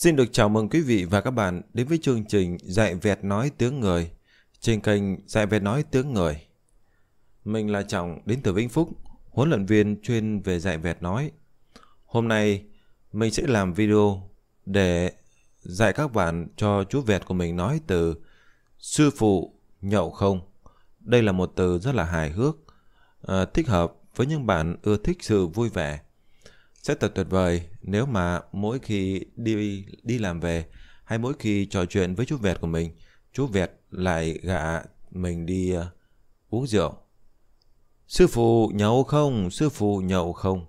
Xin được chào mừng quý vị và các bạn đến với chương trình Dạy Việt nói tiếng người trên kênh Dạy Việt nói tiếng người. Mình là Trọng đến từ Vĩnh Phúc, huấn luyện viên chuyên về dạy Việt nói. Hôm nay mình sẽ làm video để dạy các bạn cho chú Việt của mình nói từ sư phụ nhậu không. Đây là một từ rất là hài hước, ờ, thích hợp với những bạn ưa thích sự vui vẻ sẽ thật tuyệt vời nếu mà mỗi khi đi đi làm về hay mỗi khi trò chuyện với chú vẹt của mình, chú vẹt lại gạ mình đi uh, uống rượu. Sư phụ nhậu không? Sư phụ nhậu không?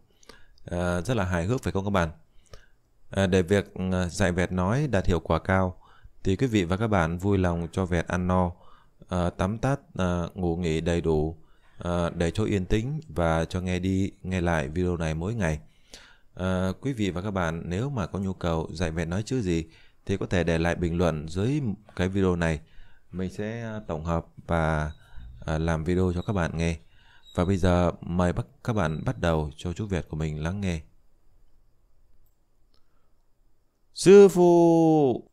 À, rất là hài hước phải không các bạn? À, để việc dạy vẹt nói đạt hiệu quả cao thì quý vị và các bạn vui lòng cho vẹt ăn no, à, tắm tắt à, ngủ nghỉ đầy đủ à, để cho yên tĩnh và cho nghe đi nghe lại video này mỗi ngày À, quý vị và các bạn nếu mà có nhu cầu dạy về nói chữ gì thì có thể để lại bình luận dưới cái video này. Mình sẽ ờ, tổng hợp và ờ, làm video cho các bạn nghe. Và bây giờ mời bắt, các bạn bắt đầu cho chú Việt của mình lắng nghe. Sư phụ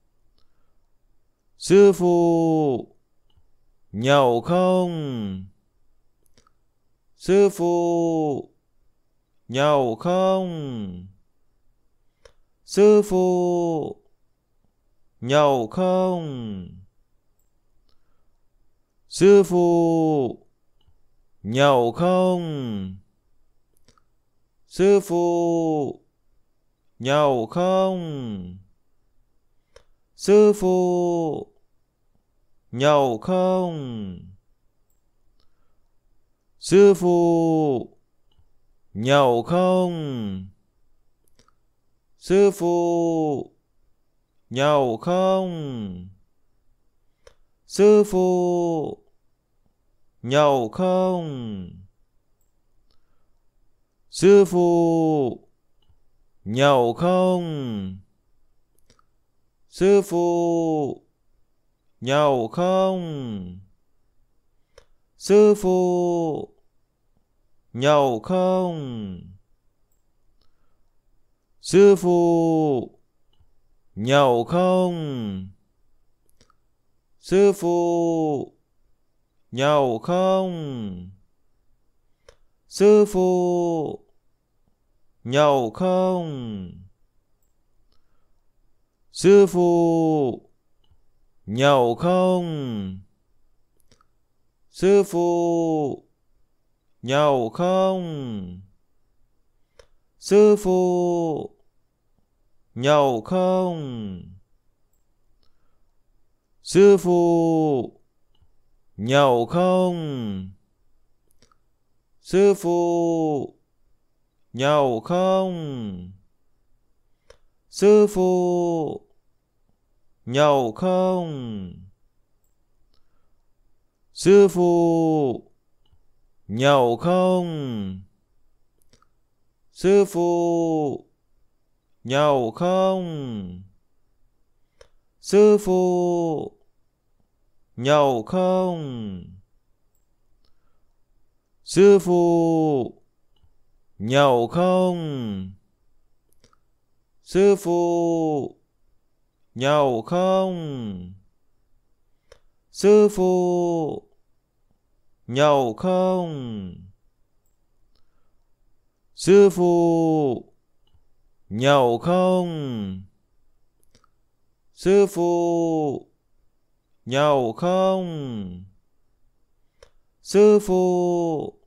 Sư phụ Nhậu không Sư phụ Nhậu không? Sư phụ! Nhậu không? Sư phụ! Nhậu không? Sư phụ! Nhậu không? Sư phụ! Nhậu không? Sư phụ! Nhậu không? Sư phụ! Nhậu không? Sư phụ! Nhậu không? Sư phụ! Nhậu không? Sư phụ! Nhậu không? Sư phụ! Nhậu không? Sư phụ! Nhậu không? Sư phụ! Nhậu không? Sư phụ! Nhậu không? Sư phụ! Nhậu không? Sư phụ! nhậu không? Sư phụ, nhậu không? Sư phụ, nhậu không? Sư phụ, nhậu không? Sư phụ, nhậu không? Sư phụ, Nhậu không? Sư phụ! Nhậu không? Sư phụ! Nhậu không? Sư phụ! Nhậu không? Sư phụ! Nhậu không? Sư phụ! nhậu không? Sư phụ, nhậu không? Sư phụ, nhậu không? Sư phụ,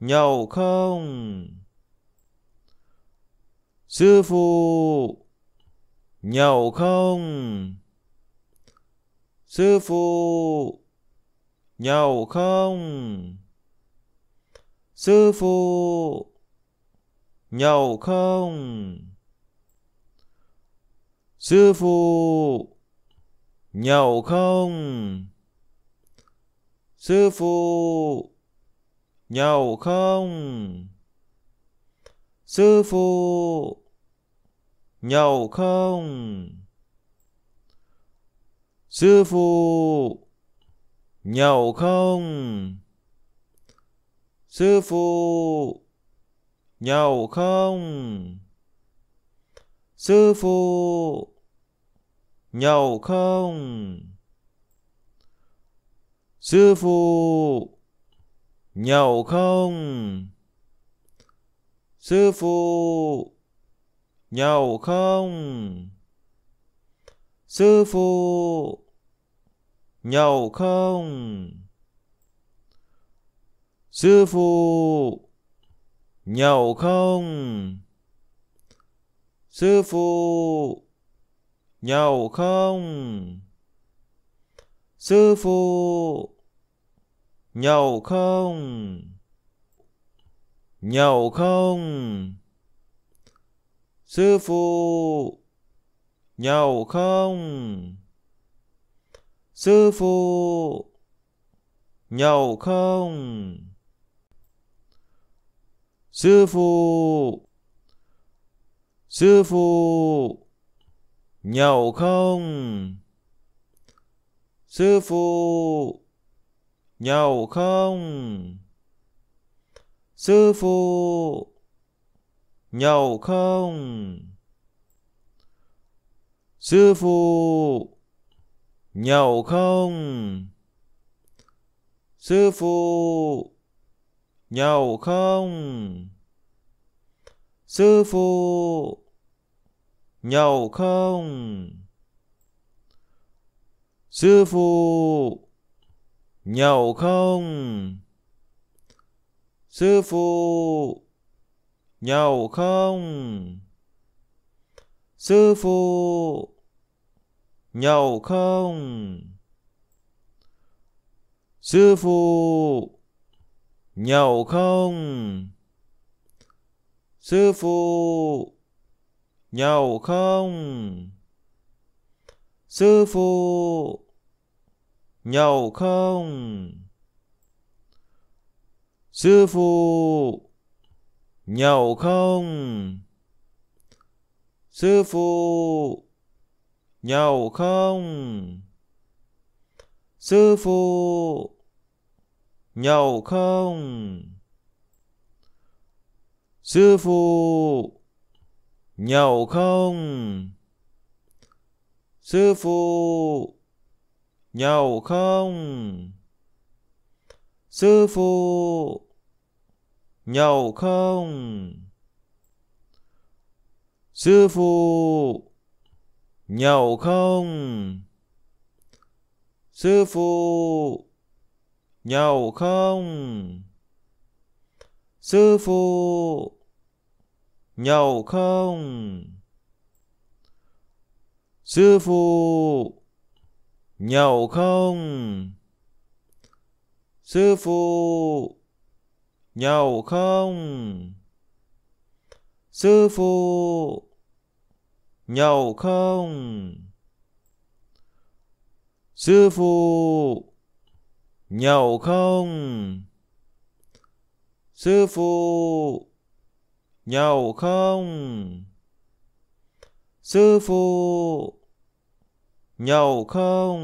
nhậu không? Sư phụ, nhậu không? Sư phụ, nhậu không? Sư phụ, nhậu không? Sư phụ, nhậu không? Sư phụ, nhậu không? Sư phụ, nhậu không? Sư phụ, Nhậu không? Sư phụ! Nhậu không? Sư phụ! Nhậu không? Sư phụ! Nhậu không? Sư phụ! Nhậu không? Sư phụ! nhậu không? Sư phụ, nhậu không? Sư phụ, nhậu không? Sư phụ, nhậu không? Nhậu không? Sư phụ, nhậu không? Sư phụ! Nhậu không? Sư phụ! Sư phụ! Nhậu không? Sư phụ! Nhậu không? Sư phụ! Nhậu không? Sư phụ! Nhậu không? Sư phụ! Nhậu không? Sư phụ! Nhậu không? Sư phụ! Nhậu không? Sư phụ! Nhậu không? Sư phụ! Nhậu không? Sư phụ! Nhậu không? Sư phụ! Nhậu không? Sư phụ! Nhậu không? Sư phụ! Nhậu không? Sư phụ! Nhậu không? Sư phụ! Nhậu không? Sư phụ! Nhậu không? Sư phụ! Nhậu không? Sư phụ! Nhậu không? Sư phụ! Nhậu không? Sư phụ! Nhậu không? Sư phụ! Nhậu không? Sư phụ! Nhậu không? Sư phụ! Nhậu không? Sư phụ! nhậu không? Sư phụ, nhậu không? Sư phụ, nhậu không? Sư phụ, nhậu không?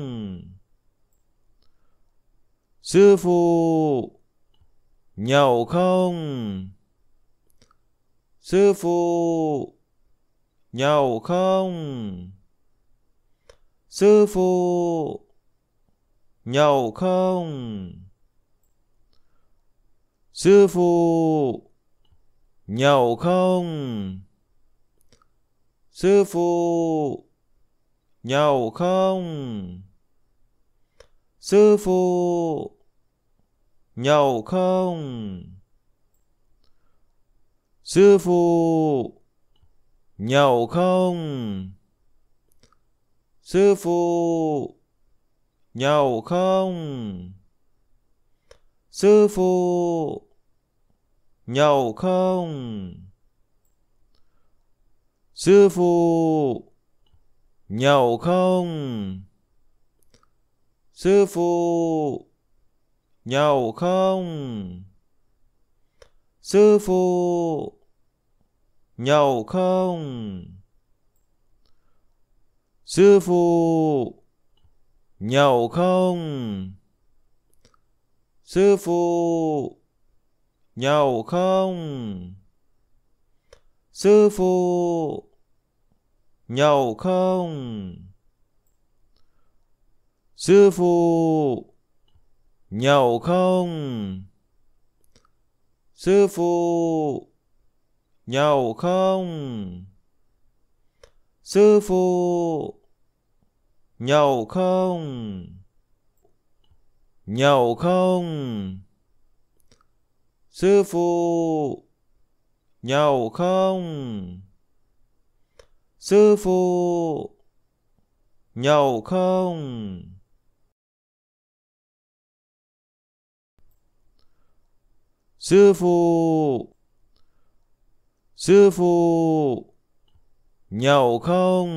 Sư phụ, nhậu không? Sư phụ, nhậu không? Sư phụ, nhậu không? Sư phụ, nhậu không? Sư phụ, nhậu không? Sư phụ, nhậu không? Sư phụ, Nhậu không? Sư phụ! Nhậu không? Sư phụ! Nhậu không? Sư phụ! Nhậu không? Sư phụ! Nhậu không? Sư phụ! nhậu không? Sư phụ, nhậu không? Sư phụ, nhậu không? Sư phụ, nhậu không? Sư phụ, nhậu không? Sư phụ, nhậu không? Sư phụ, nhậu không? Nhậu không? Sư phụ, nhậu không? Sư phụ, nhậu không? Sư phụ, Sư phụ, nhậu không?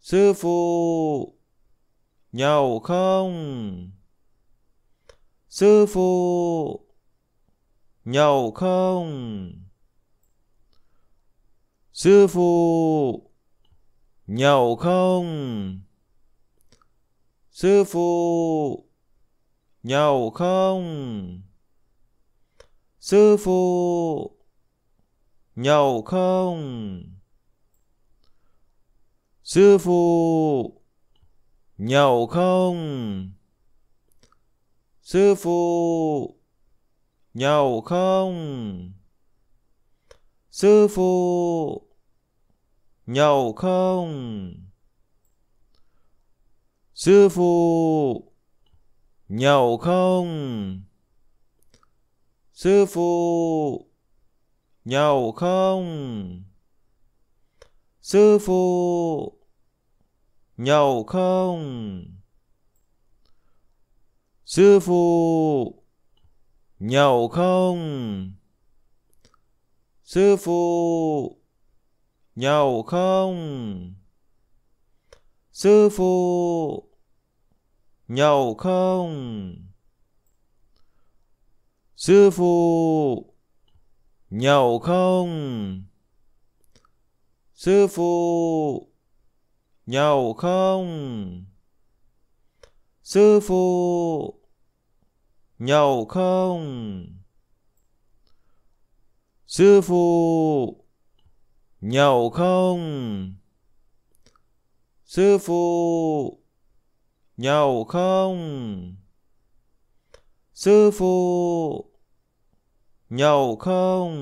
Sư phụ, nhậu không? Sư phụ, nhậu không? Sư phụ, nhậu không? Sư phụ, nhậu không? Sư phụ! Nhậu không? Sư phụ! Nhậu không? Sư phụ! Nhậu không? Sư phụ! Nhậu không? Sư phụ! Nhậu không? Sư phụ, nhậu không? Sư phụ, nhậu không? Sư phụ, nhậu không? Sư phụ, nhậu không? Sư phụ, nhậu không? Sư phụ, nhậu không? Sư phụ, nhậu không? Sư phụ, nhậu không? Sư phụ, nhậu không? Sư phụ, nhậu không? Sư phụ, nhậu không?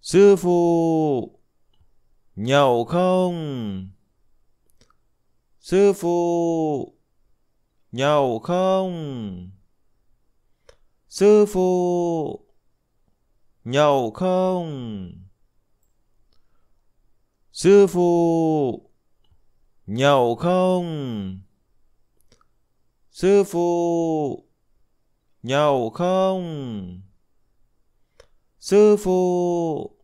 Sư phụ, nhậu không? Sư phụ, nhậu không? Sư phụ, nhậu không? Sư phụ, nhậu không? Sư phụ, nhậu không? Sư phụ,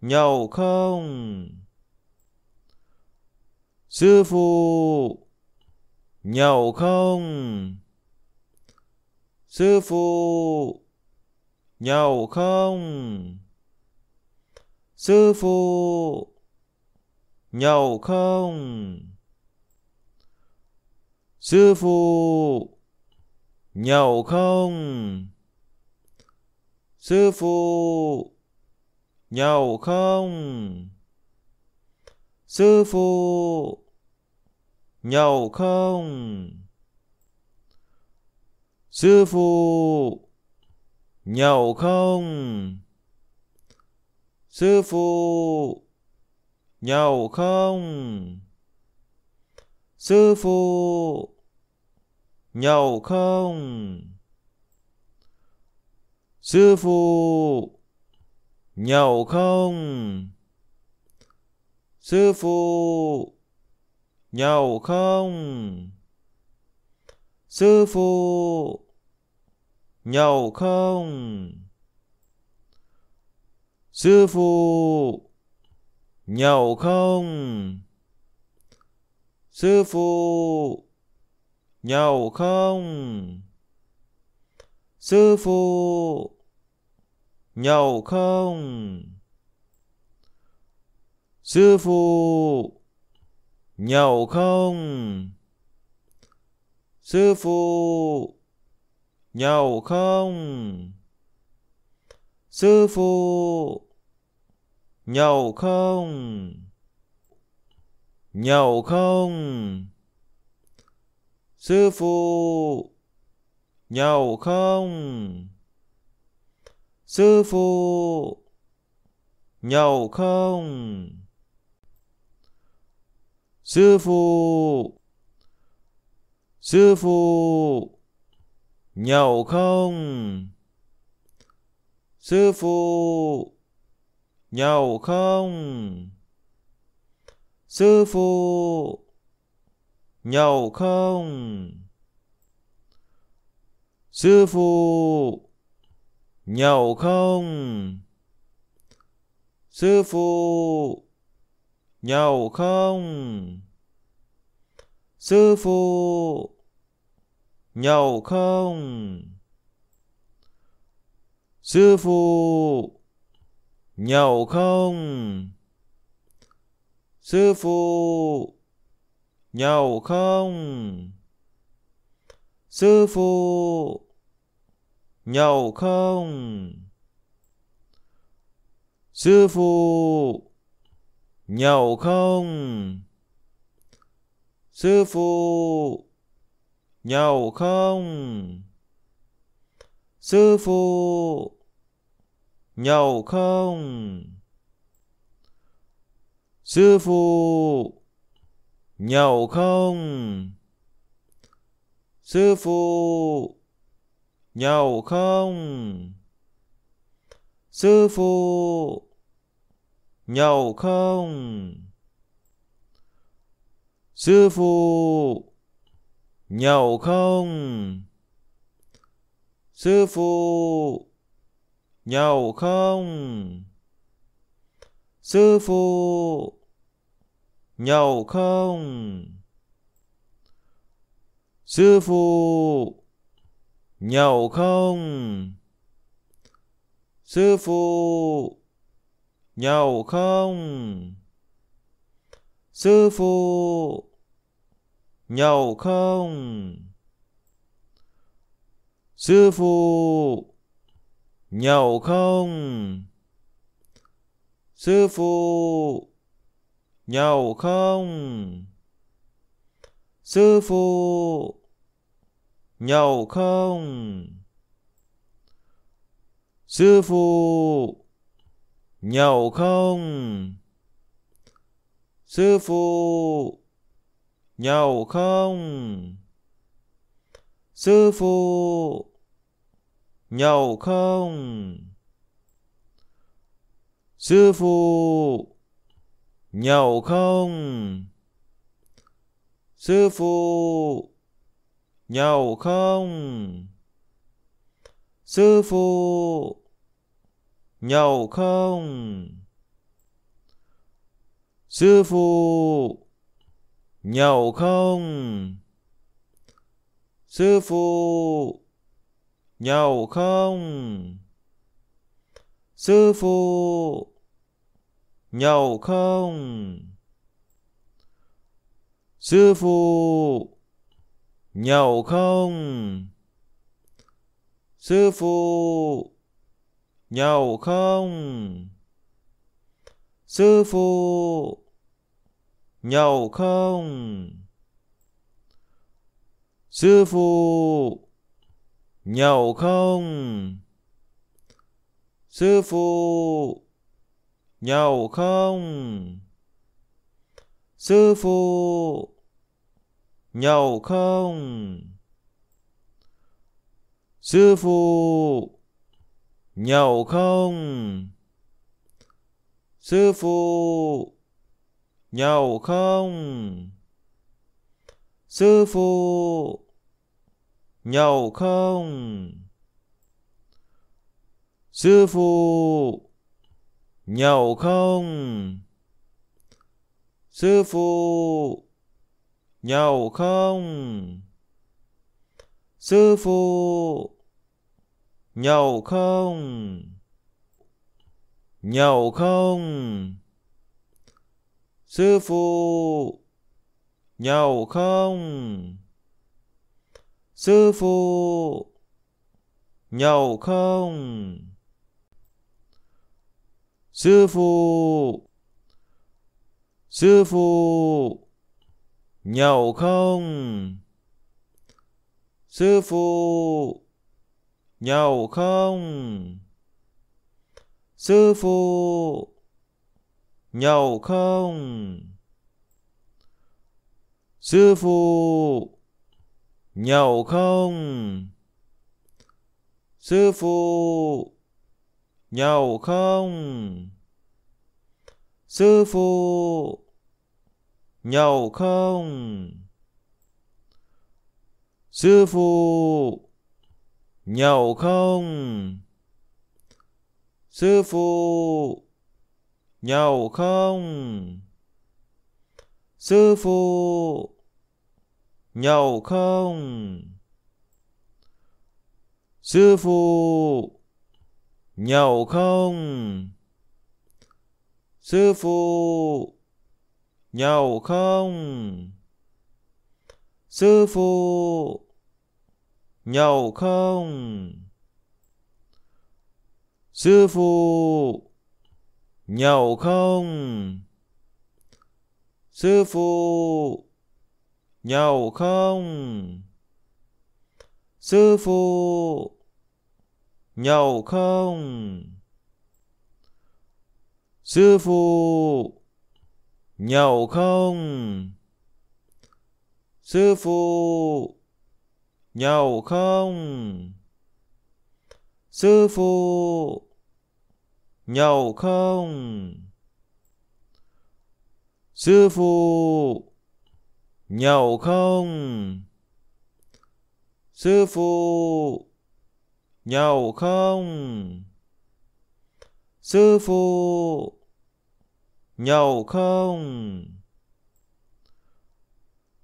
nhậu không? Sư phụ, nhậu không? Sư phụ, nhậu không? Sư phụ, nhậu không? Sư phụ, Nhậu không? Sư phụ! Nhậu không? Sư phụ! Nhậu không? Sư phụ! Nhậu không? Sư phụ! Nhậu không? Sư phụ! nhậu không? Sư phụ, nhậu không? Sư phụ, nhậu không? Sư phụ, nhậu không? Sư phụ, nhậu không? Sư phụ, nhậu không? Sư phụ, nhậu không? Sư phụ, nhậu không? Sư phụ, nhậu không? Sư phụ, nhậu không? Nhậu không? Sư phụ, nhậu không? Sư phụ, nhậu không? Sư phụ, sư phụ, nhậu không? Sư phụ, nhậu không? Sư phụ, nhậu không? Sư phụ, nhậu không? Sư phụ, nhậu không? Sư phụ, nhậu không? Sư phụ, nhậu không? Sư phụ, Nhậu không? Sư phụ! Nhậu không? Sư phụ! Nhậu không? Sư phụ! Nhậu không? Sư phụ! Nhậu không? Sư phụ! Nhậu không? Sư phụ! Nhậu không? Sư phụ! Nhậu không? Sư phụ! Nhậu không? Sư phụ! Nhậu không? Sư phụ! nhậu không? Sư phụ, nhậu không? Sư phụ, nhậu không? Sư phụ, nhậu không? Sư phụ, nhậu không? Sư phụ, Nhậu không? Sư phụ! Nhậu không? Sư phụ! Nhậu không? Sư phụ! Nhậu không? Sư phụ! Nhậu không? Sư phụ! Nhậu không? Sư phụ! Nhậu không? Sư phụ! Nhậu không? Sư phụ! Nhậu không? Sư phụ! Nhậu không? Sư phụ! nhậu không? Sư phụ, nhậu không? Sư phụ, nhậu không? Sư phụ, nhậu không? Sư phụ, nhậu không? Sư phụ, nhậu không? Sư phụ, nhậu không? Sư phụ, nhậu không? Sư phụ, nhậu không? Sư phụ, nhậu không? Sư phụ, Nhậu không? Sư phụ! Nhậu không? Sư phụ! Nhậu không? Nhậu không? Sư phụ! Nhậu không? Sư phụ! Nhậu không? sư phụ sư phụ nhậu không sư phụ nhậu không sư phụ nhậu không sư phụ nhậu không sư phụ nhậu không Sư phụ! Nhậu không? Sư phụ! Nhậu không? Sư phụ! Nhậu không? Sư phụ! Nhậu không? Sư phụ! Nhậu không? Sư phụ, nhậu không? Sư phụ, nhậu không? Sư phụ, nhậu không? Sư phụ, nhậu không? Sư phụ, nhậu không? Sư phụ, nhậu không? Sư phụ, nhậu không? Sư phụ, nhậu không? Sư phụ, nhậu không? Sư phụ, nhậu không? Sư phụ! Nhậu không?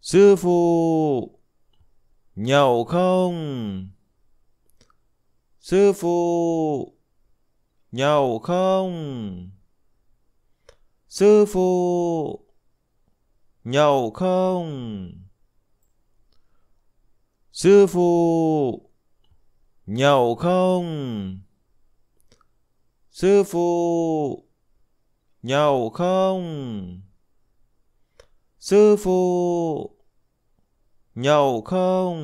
Sư phụ! Nhậu không? Sư phụ! Nhậu không? Sư phụ! Nhậu không? Sư phụ! Nhậu không? Sư phụ, nhậu không? Sư phụ, nhậu không?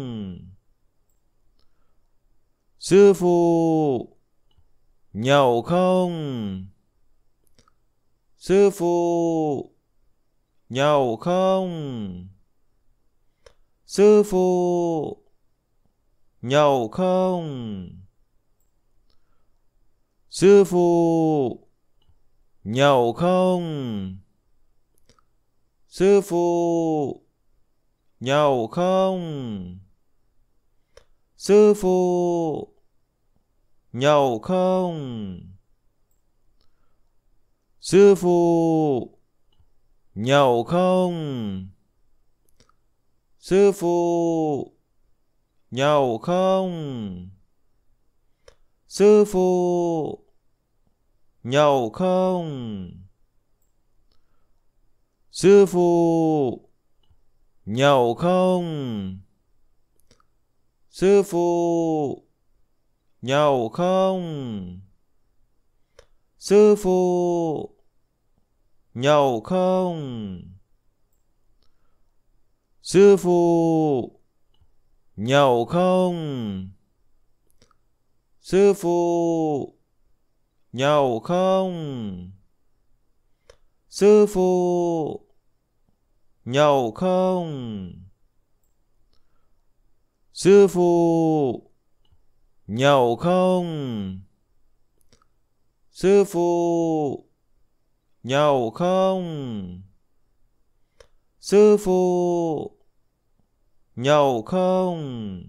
Sư phụ, nhậu không? Sư phụ, nhậu không? Sư phụ, nhậu không? Sư phụ, nhậu không? Sư phụ, nhậu không? Sư phụ, nhậu không? Sư phụ, nhậu không? Sư phụ, nhậu không? Sư phụ, nhậu không? Sư phụ, nhậu không? Sư phụ, nhậu không? Sư phụ, nhậu không? Sư phụ, nhậu không? Sư phụ, nhậu không? Sư phụ, nhậu không? Sư phụ, nhậu không? Sư phụ, nhậu không? Sư phụ, nhậu không?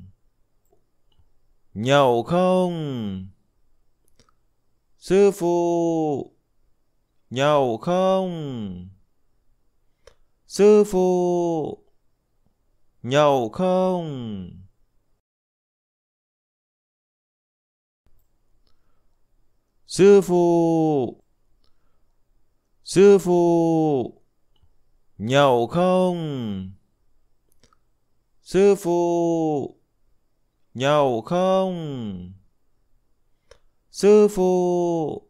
Nhậu không? Sư phụ, nhậu không? Sư phụ, nhậu không? Sư phụ, sư phụ, nhậu không? Sư phụ, nhậu không? Sư phụ,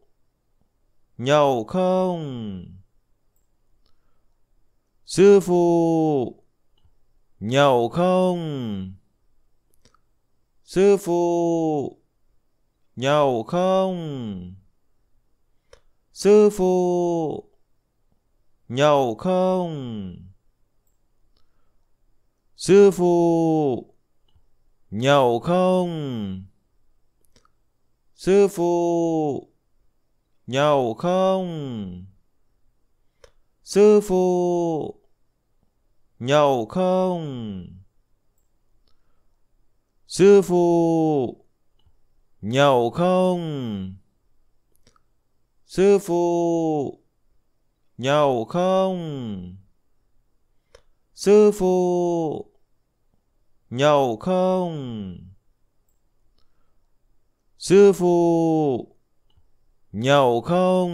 nhậu không? Sư phụ, nhậu không? Sư phụ, nhậu không? Sư phụ, nhậu không? Sư phụ, nhậu không? Sư phụ, nhậu không? Sư phụ, nhậu không? Sư phụ, nhậu không? Sư phụ, nhậu không? Sư phụ, nhậu không? Sư phụ, nhậu không?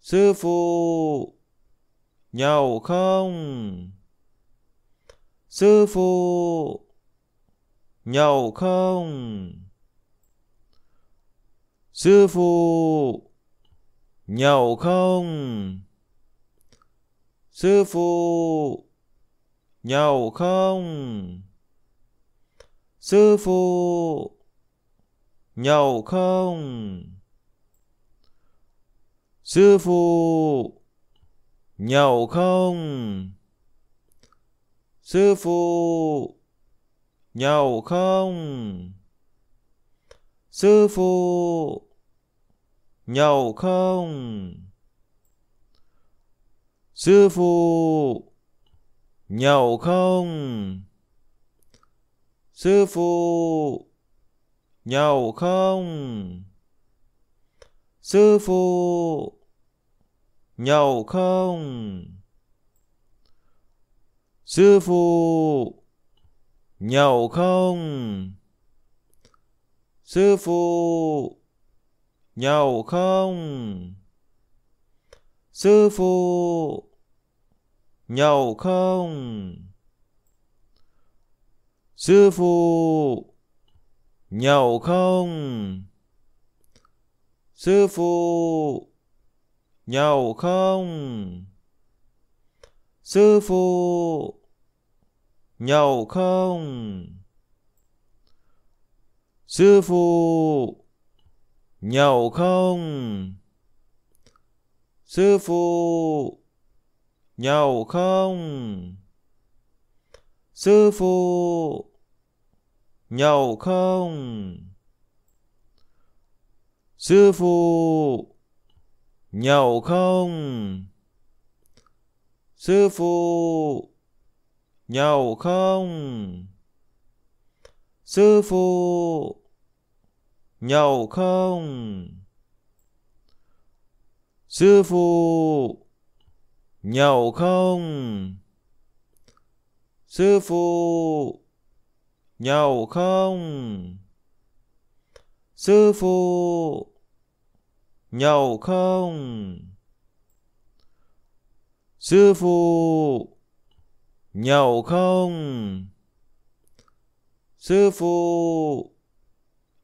Sư phụ, nhậu không? Sư phụ, nhậu không? Sư phụ, nhậu không? Sư phụ, nhậu không? Sư phụ! Nhậu không? Sư phụ! Nhậu không? Sư phụ! Nhậu không? Sư phụ! Nhậu không? Sư phụ! Nhậu không? Sư phụ, nhậu không? Sư phụ, nhậu không? Sư phụ, nhậu không? Sư phụ, nhậu không? Sư phụ, nhậu không? Sư phụ, nhậu không? Sư phụ, nhậu không? Sư phụ, nhậu không? Sư phụ, nhậu không? Sư phụ, nhậu không? Sư phụ, nhậu không? Sư phụ, nhậu không? Sư phụ, nhậu không? Sư phụ, nhậu không? Sư phụ, nhậu không? Sư phụ, nhậu không? Sư phụ, nhậu không? Sư phụ, nhậu không? Sư phụ,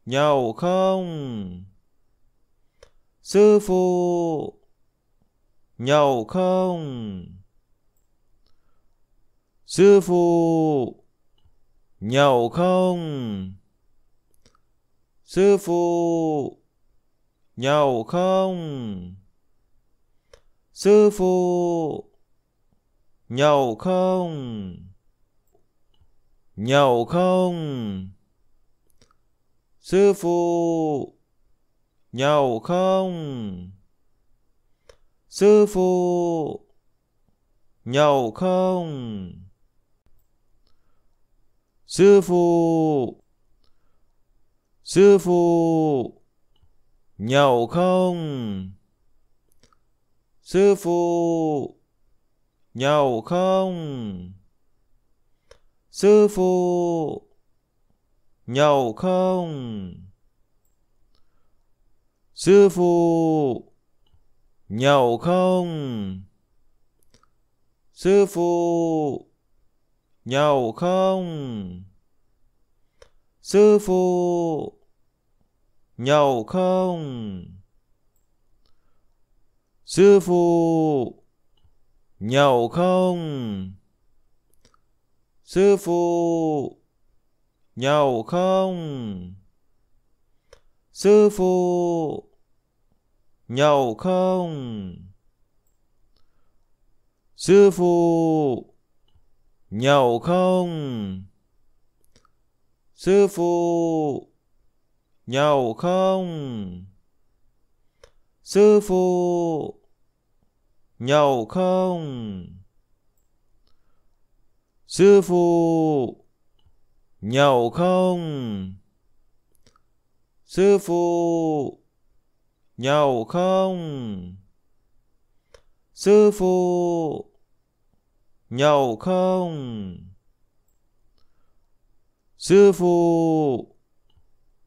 nhậu không? Sư phụ, nhậu không? Sư phụ, Nhậu không? Sư phụ! Nhậu không? Sư phụ! Nhậu không? Nhậu không? Sư phụ! Nhậu không? Sư phụ! Nhậu không? sư phụ sư phụ nhậu không sư phụ nhậu không sư phụ nhậu không sư phụ nhậu không sư phụ nhậu không? Sư phụ, nhậu không? Sư phụ, nhậu không? Sư phụ, nhậu không? Sư phụ, nhậu không? Sư phụ, Nhậu không? Sư phụ! Nhậu không? Sư phụ! Nhậu không? Sư phụ! Nhậu không? Sư phụ! Nhậu không? Sư phụ! nhậu không? Sư phụ,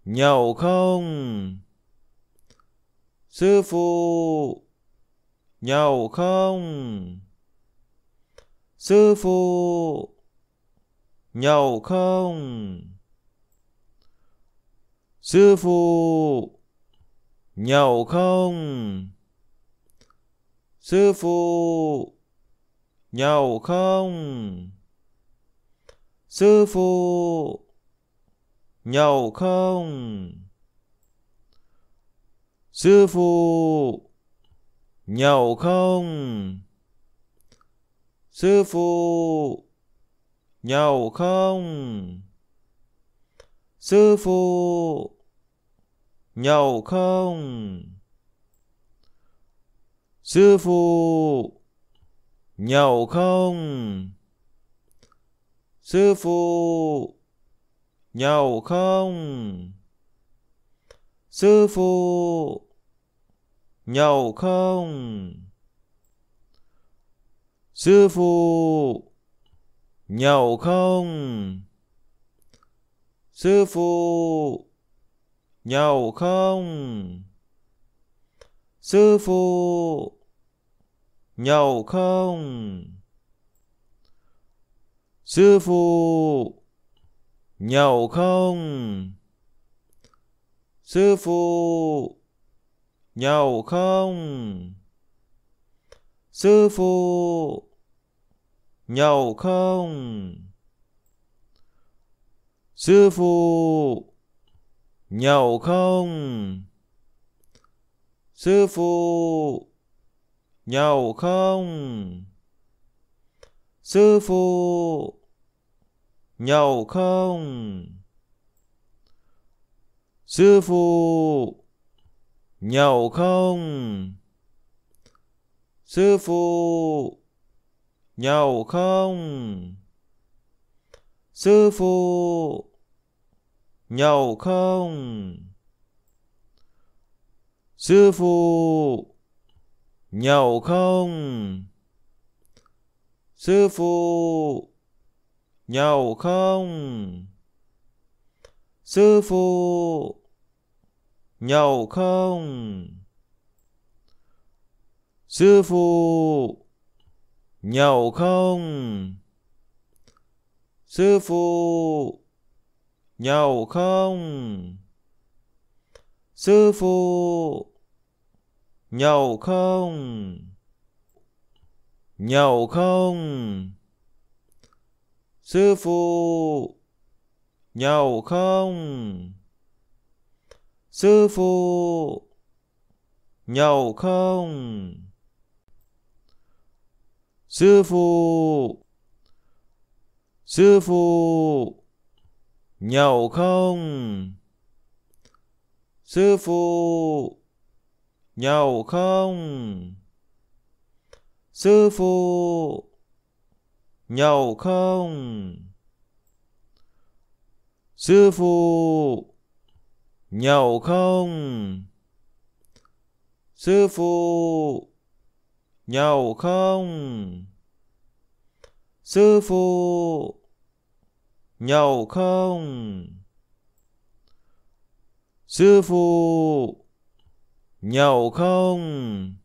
nhậu không? Sư phụ, nhậu không? Sư phụ, nhậu không? Sư phụ, nhậu không? Sư phụ, Nhậu không? Sư phụ! Nhậu không? Sư phụ! Nhậu không? Sư phụ! Nhậu không? Sư phụ! Nhậu không? Sư phụ! Nhậu không? Sư phụ! Nhậu không? Sư phụ! Nhậu không? Sư phụ! Nhậu không? Sư phụ! Nhậu không? Sư phụ! nhậu không? Sư phụ, nhậu không? Sư phụ, nhậu không? Sư phụ, nhậu không? Sư phụ, nhậu không? Sư phụ, nhậu không? Sư phụ, nhậu không? Sư phụ, nhậu không? Sư phụ, nhậu không? Sư phụ, nhậu không? Sư phụ, Nhậu không? Sư phụ! Nhậu không? Sư phụ! Nhậu không? Sư phụ! Nhậu không? Sư phụ! Nhậu không? Sư phụ! Nhậu không? Nhậu không? Sư phụ! Nhậu không? Sư phụ! Nhậu không? Sư phụ! Sư phụ! Nhậu không? Sư phụ! nhậu không? Sư phụ, nhậu không? Sư phụ, nhậu không? Sư phụ, nhậu không? Sư phụ, nhậu không? Sư phụ, Nhậu không?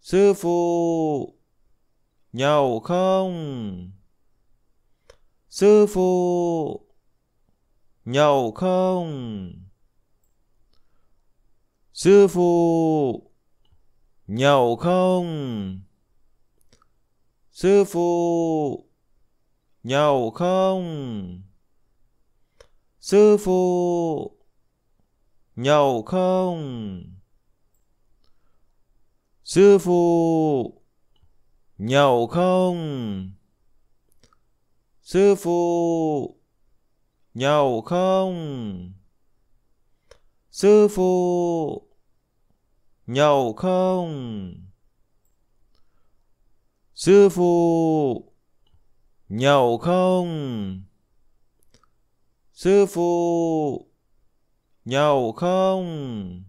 Sư phụ! Nhậu không? Sư phụ! Nhậu không? Sư phụ! Nhậu không? Sư phụ! Nhậu không? Sư phụ! nhậu không? Sư phụ, nhậu không? Sư phụ, nhậu không? Sư phụ, nhậu không? Sư phụ, nhậu không? Sư phụ, Nhậu không?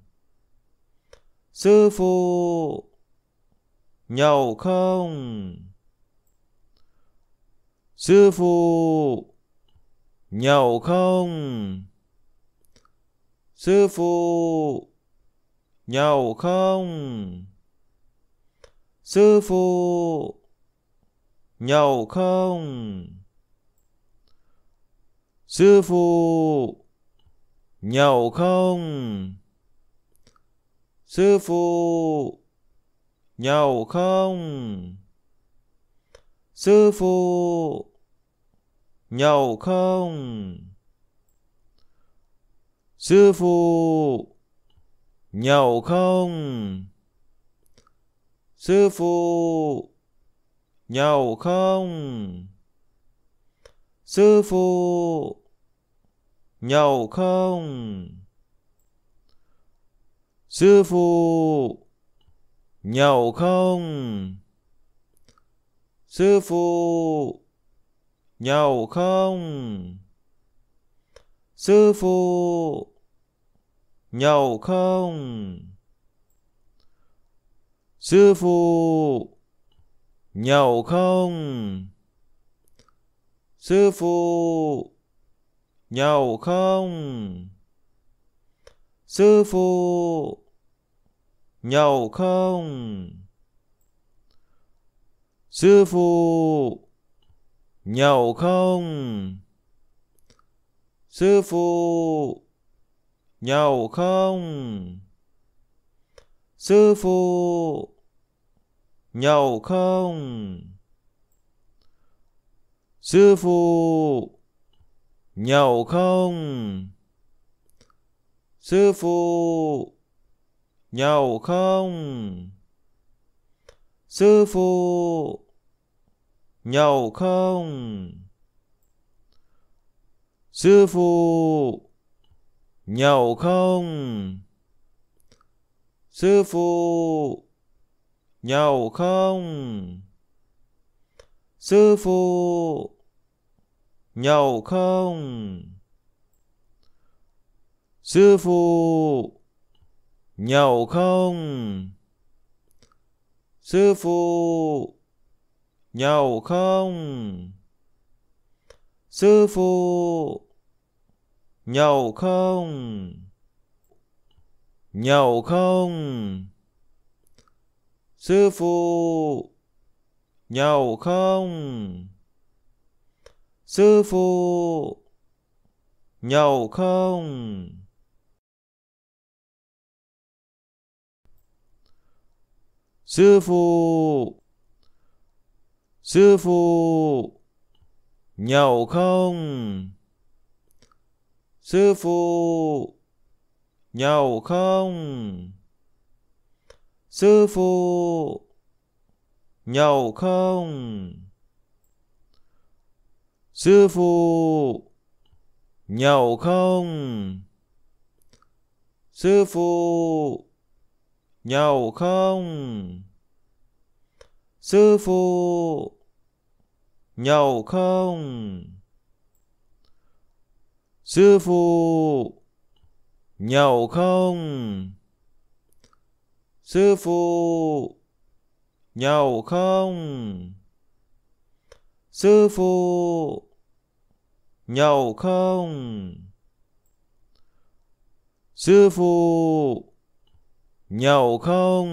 Sư phụ! Nhậu không? Sư phụ! Nhậu không? Sư phụ! Nhậu không? Sư phụ! Nhậu không? Sư phụ! Nhậu không? Sư phụ! Nhậu không? Sư phụ! Nhậu không? Sư phụ! Nhậu không? Sư phụ! Nhậu không? Sư phụ! nhậu không? Sư phụ, nhậu không? Sư phụ, nhậu không? Sư phụ, nhậu không? Sư phụ, nhậu không? Sư phụ, Nhậu không? Sư phụ! Nhậu không? Sư phụ! Nhậu không? Sư phụ! Nhậu không? Sư phụ! Nhậu không? Sư phụ! Nhậu không? Sư phụ! Nhậu không? Sư phụ! Nhậu không? Sư phụ! Nhậu không? Sư phụ! Nhậu không? Sư phụ! nhậu không? Sư phụ, nhậu không? Sư phụ, nhậu không? Sư phụ, nhậu không? Nhậu không? Sư phụ, nhậu không? Sư phụ! Nhậu không? Sư phụ! Sư phụ! Nhậu không? Sư phụ! Nhậu không? Sư phụ! Nhậu không? Sư phụ, nhậu không? Sư phụ, nhậu không? Sư phụ, nhậu không? Sư phụ, nhậu không? Sư phụ, nhậu không? Sư phụ, nhậu không? Sư phụ, nhậu không?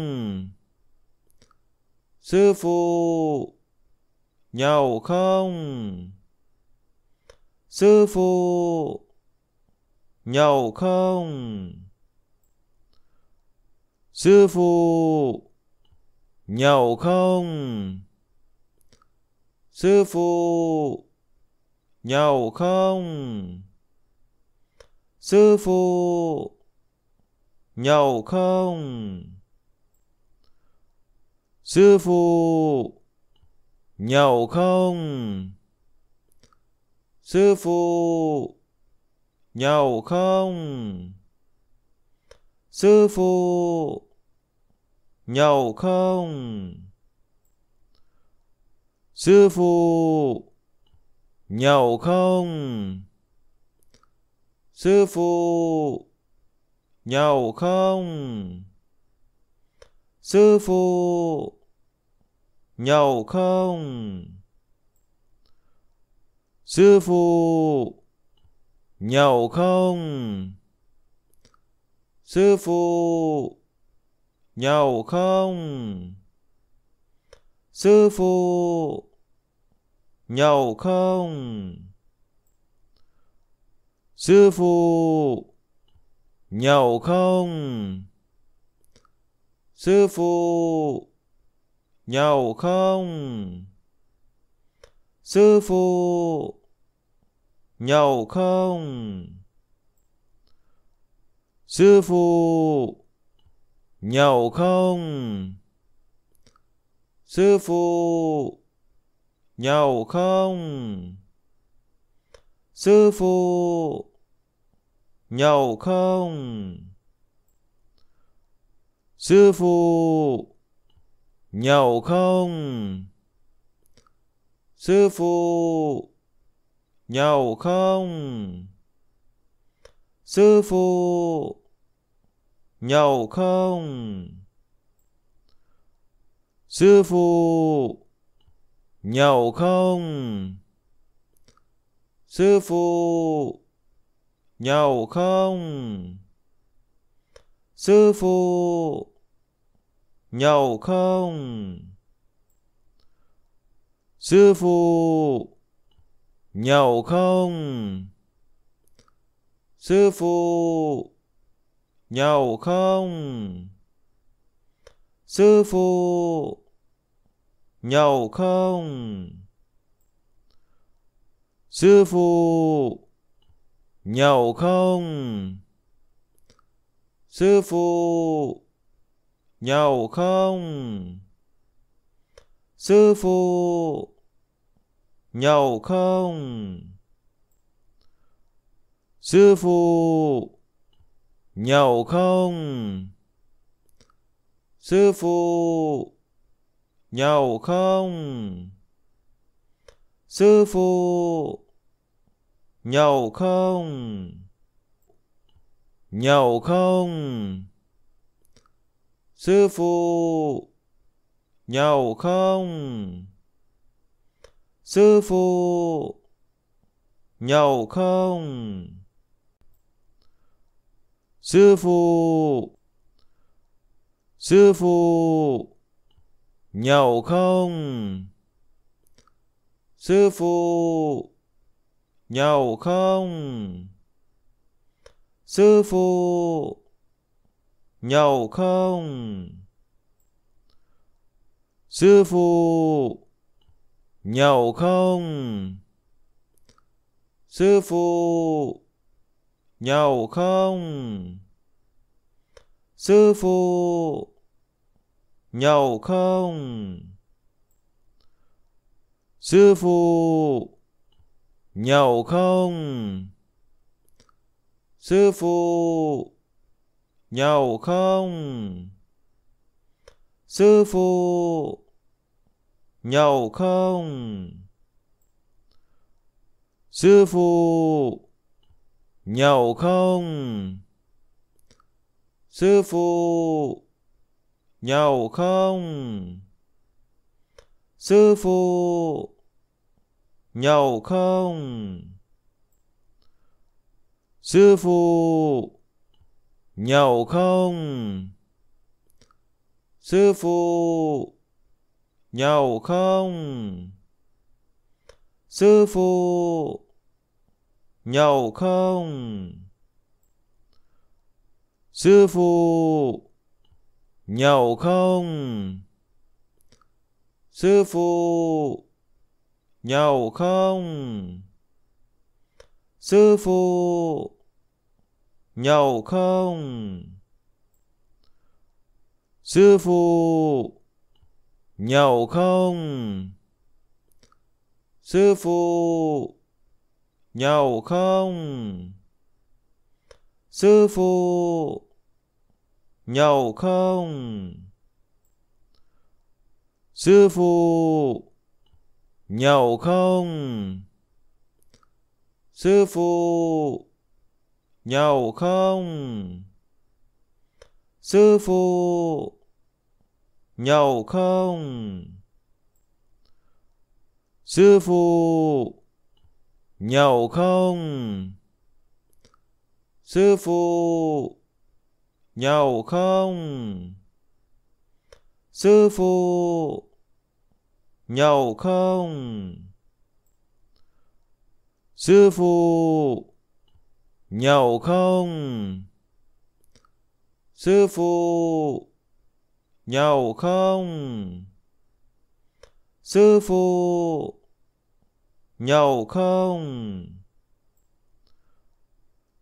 Sư phụ, nhậu không? Sư phụ, nhậu không? Sư phụ, nhậu không? Sư phụ, nhậu không? Sư phụ, nhậu không? Sư phụ, nhậu không? Sư phụ, nhậu không? Sư phụ, nhậu không? Sư phụ, Nhậu không? Sư phụ! Nhậu không? Sư phụ! Nhậu không? Sư phụ! Nhậu không? Sư phụ! Nhậu không? Sư phụ! nhậu không? Sư phụ, nhậu không? Sư phụ, nhậu không? Sư phụ, nhậu không? Sư phụ, nhậu không? Sư phụ, Nhậu không? Sư phụ! Nhậu không? Sư phụ! Nhậu không? Sư phụ! Nhậu không? Sư phụ! Nhậu không? Sư phụ! Nhậu không? Sư phụ! Nhậu không? Sư phụ! Nhậu không? Sư phụ! Nhậu không? Sư phụ! Nhậu không? Sư phụ! nhậu không? Sư phụ, nhậu không? Sư phụ, nhậu không? Sư phụ, nhậu không? Sư phụ, nhậu không? Sư phụ, nhậu không? Sư phụ, nhậu không? Nhậu không? Sư phụ, nhậu không? Sư phụ, nhậu không? Sư phụ, sư phụ Nhậu không? Sư phụ! Nhậu không? Sư phụ! Nhậu không? Sư phụ! Nhậu không? Sư phụ! Nhậu không? Sư phụ! nhậu không? Sư phụ, nhậu không? Sư phụ, nhậu không? Sư phụ, nhậu không? Sư phụ, nhậu không? Sư phụ, nhậu không? Sư phụ, nhậu không? Sư phụ, nhậu không? Sư phụ, nhậu không? Sư phụ, nhậu không? Sư phụ, Nhậu không? Sư phụ! Nhậu không? Sư phụ! Nhậu không? Sư phụ! Nhậu không? Sư phụ! Nhậu không? Sư phụ! nhậu không? Sư phụ, nhậu không? Sư phụ, nhậu không? Sư phụ, nhậu không? Sư phụ, nhậu không? Sư phụ, Nhậu không? Sư phụ! Nhậu không? Sư phụ! Nhậu không? Sư phụ! Nhậu không? Sư phụ! Nhậu không?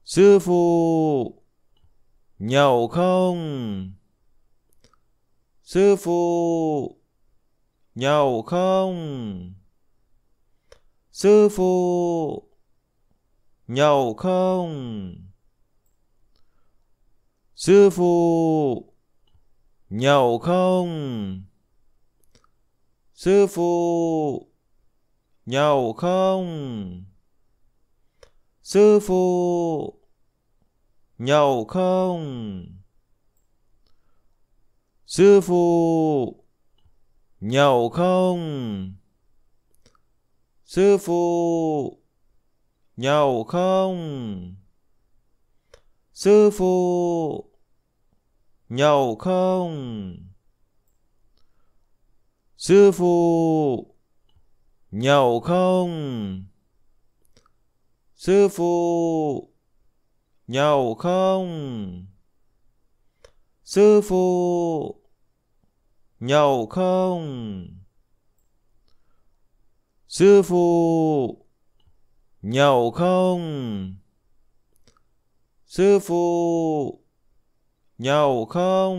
Sư phụ! Nhậu không? Sư phụ! Nhậu không? Sư phụ! Nhậu không? Sư phụ! Nhậu không? Sư phụ! Nhậu không? Sư phụ! nhậu không? Sư phụ, nhậu không? Sư phụ, nhậu không? Sư phụ, nhậu không? Sư phụ, nhậu không? Sư phụ, Nhậu không? Sư phụ! Nhậu không? Sư phụ! Nhậu không? Sư phụ! Nhậu không?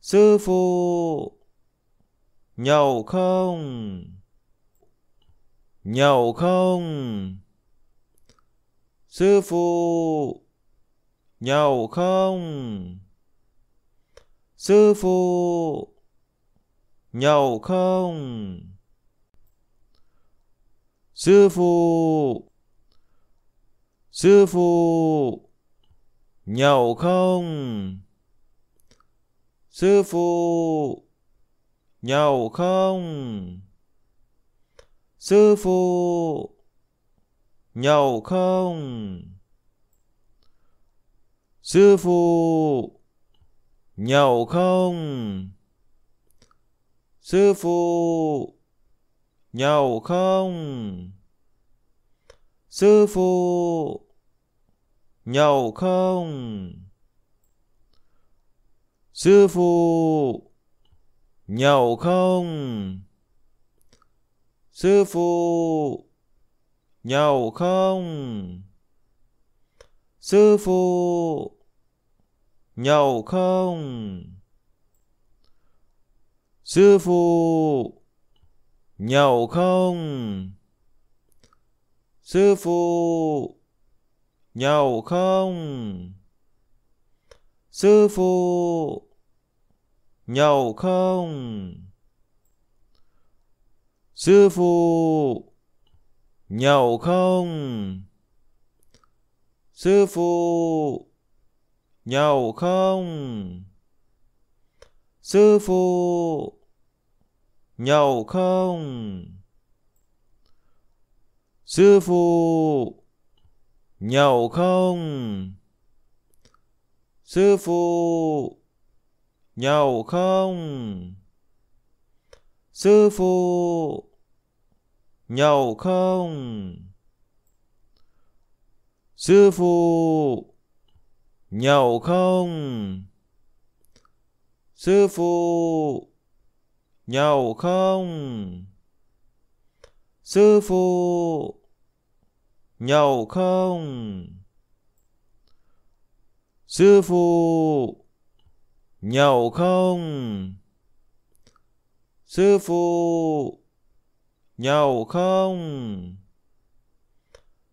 Sư phụ! Nhậu không? Nhậu không? Sư phụ, nhậu không? Sư phụ, nhậu không? Sư phụ, sư phụ, nhậu không? Sư phụ, nhậu không? Sư phụ, nhậu không? Sư phụ, nhậu không? Sư phụ, nhậu không? Sư phụ, nhậu không? Sư phụ, nhậu không? Sư phụ, Nhậu không? Sư phụ! Nhậu không? Sư phụ! Nhậu không? Sư phụ! Nhậu không? Sư phụ! Nhậu không? Sư phụ! Nhậu không? Sư phụ! Nhậu không? Sư phụ! Nhậu không? Sư phụ! Nhậu không? Sư phụ! Nhậu không? Sư phụ! nhậu không? Sư phụ, nhậu không? Sư phụ, nhậu không? Sư phụ, nhậu không? Sư phụ, nhậu không? Sư phụ, Nhậu không?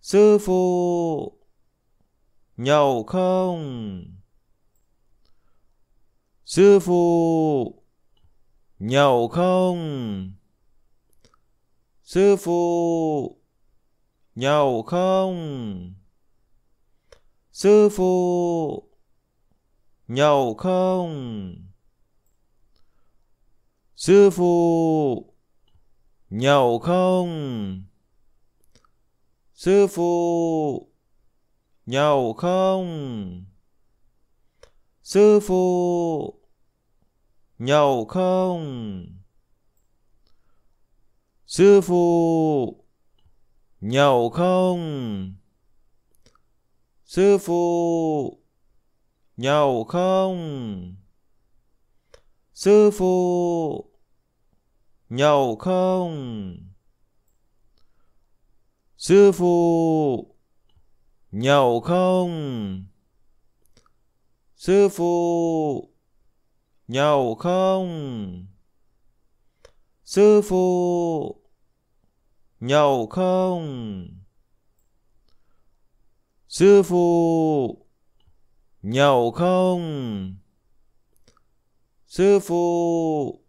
Sư phụ! Nhậu không? Sư phụ! Nhậu không? Sư phụ! Nhậu không? Sư phụ! Nhậu không? Sư phụ! Nhậu không? Sư phụ! Nhậu không? Sư phụ! Nhậu không? Sư phụ! Nhậu không? Sư phụ! Nhậu không? Sư phụ! nhậu không? Sư phụ, nhậu không? Sư phụ, nhậu không? Sư phụ, nhậu không? Sư phụ, nhậu không? Sư phụ,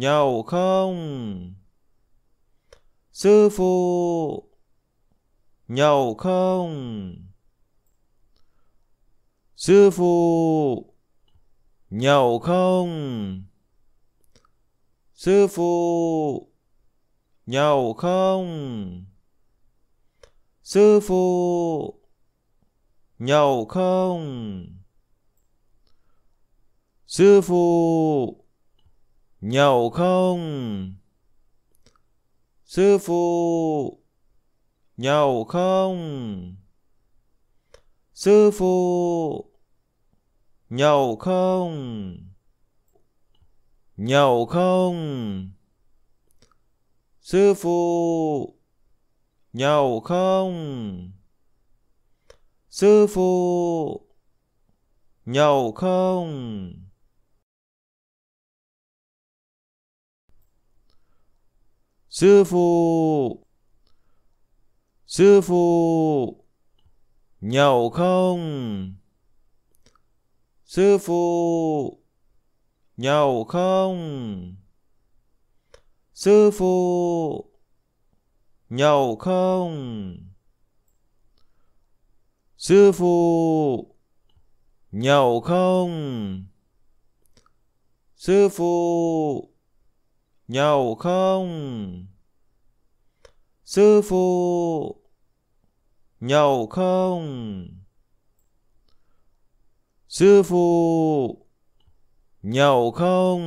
nhậu không? Sư phụ, nhậu không? Sư phụ, nhậu không? Sư phụ, nhậu không? Sư phụ, nhậu không? Sư phụ, Nhậu không? Sư phụ! Nhậu không? Sư phụ! Nhậu không? Nhậu không? Sư phụ! Nhậu không? Sư phụ! Nhậu không? sư phụ sư phụ nhậu không sư phụ nhậu không sư phụ nhậu không sư phụ nhậu không sư phụ nhậu không? Sư phụ, nhậu không? Sư phụ, nhậu không?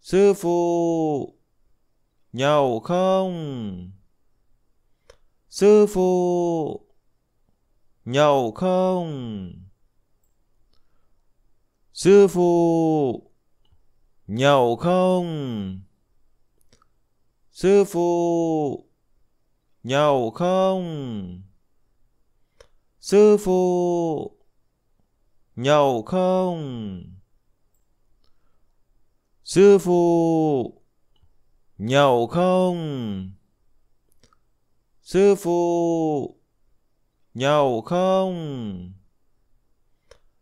Sư phụ, nhậu không? Sư phụ, nhậu không? Sư phụ, Nhậu không? Sư phụ! Nhậu không? Sư phụ! Nhậu không? Sư phụ! Nhậu không? Sư phụ! Nhậu không?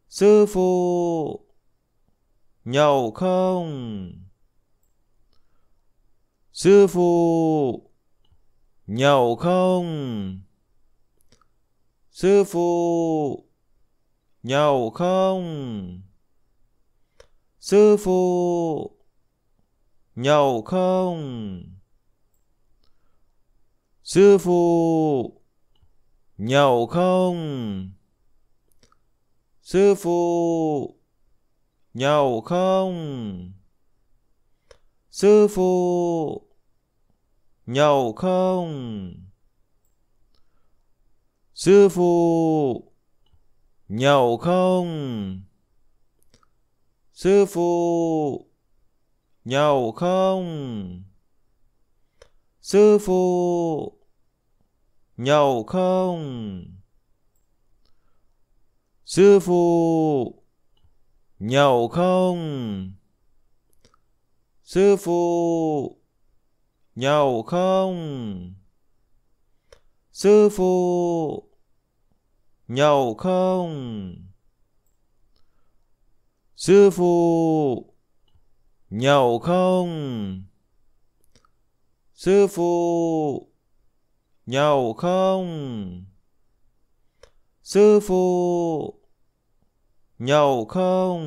Sư phụ! nhậu không? Sư phụ, nhậu không? Sư phụ, nhậu không? Sư phụ, nhậu không? Sư phụ, nhậu không? Sư phụ, Nhậu không? Sư phụ! Nhậu không? Sư phụ! Nhậu không? Sư phụ! Nhậu không? Sư phụ! Nhậu không? Sư phụ! Nhậu không? Sư phụ! Nhậu không? Sư phụ! Nhậu không? Sư phụ! Nhậu không? Sư phụ! Nhậu không? Sư phụ! nhậu không?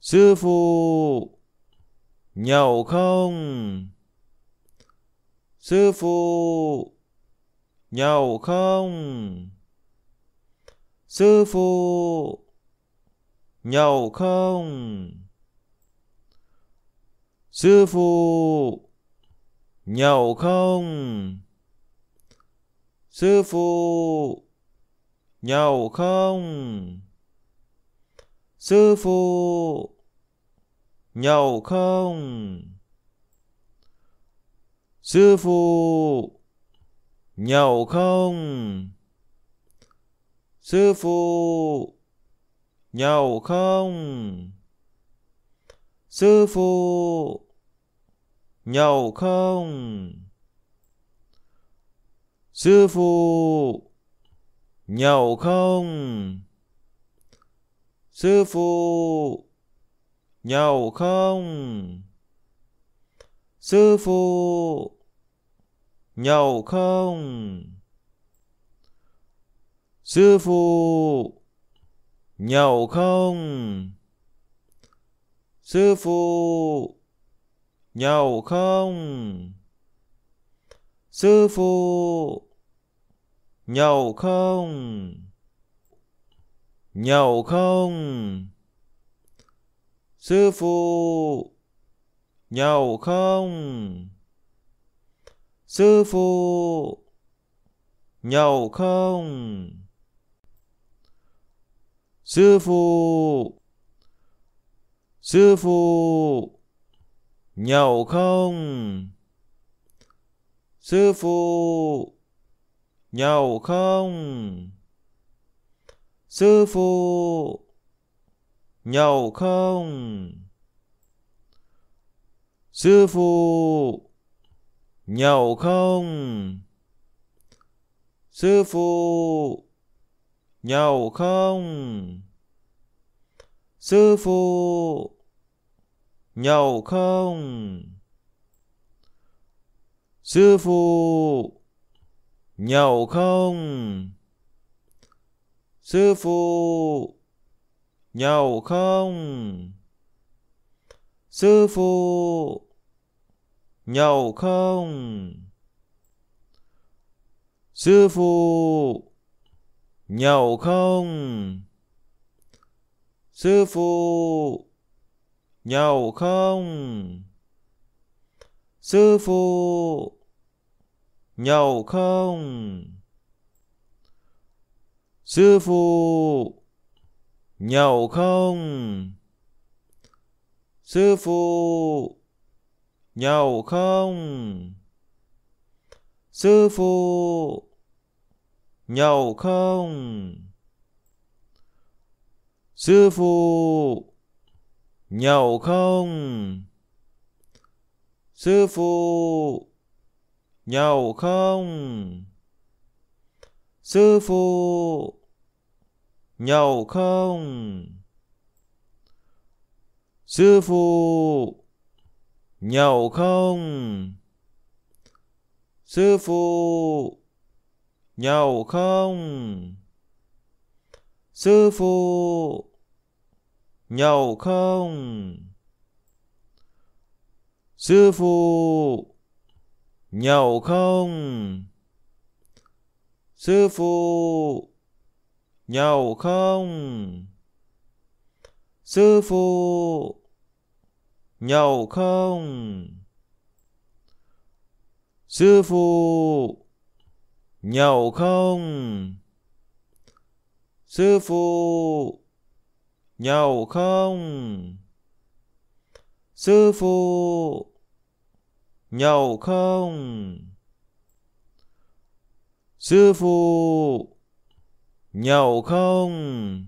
Sư phụ, nhậu không? Sư phụ, nhậu không? Sư phụ, nhậu không? Sư phụ, nhậu không? Sư phụ, nhậu không? Sư phụ, nhậu không? Sư phụ, nhậu không? Sư phụ, nhậu không? Sư phụ, nhậu không? Sư phụ, Nhậu không? Sư phụ! Nhậu không? Sư phụ! Nhậu không? Sư phụ! Nhậu không? Sư phụ! Nhậu không? Sư phụ! Nhậu không? Nhậu không? Sư phụ! Nhậu không? Sư phụ! Nhậu không? Sư phụ! Sư phụ! Nhậu không? Sư phụ! Nhậu không? Sư phụ! Nhậu không? Sư phụ! Nhậu không? Sư phụ! Nhậu không? Sư phụ! Nhậu không? Sư phụ! Nhậu không? Sư phụ! Nhậu không? Sư phụ! Nhậu không? Sư phụ! Nhậu không? Sư phụ! Nhậu không? Sư phụ! nhậu không? Sư phụ, nhậu không? Sư phụ, nhậu không? Sư phụ, nhậu không? Sư phụ, nhậu không? Sư phụ, Nhậu không? Sư phụ! Nhậu không? Sư phụ! Nhậu không? Sư phụ! Nhậu không? Sư phụ! Nhậu không? Sư phụ! Nhậu không? Sư phụ! Nhậu không? Sư phụ! Nhậu không? Sư phụ! Nhậu không? Sư phụ! Nhậu không? Sư phụ! nhậu không? Sư phụ, nhậu không?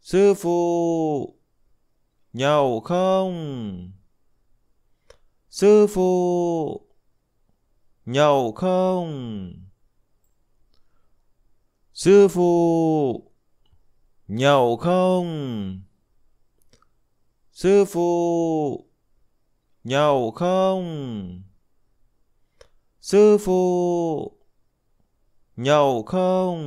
Sư phụ, nhậu không? Sư phụ, nhậu không? Sư phụ, nhậu không? Sư phụ, nhậu không? Sư phụ, nhậu không?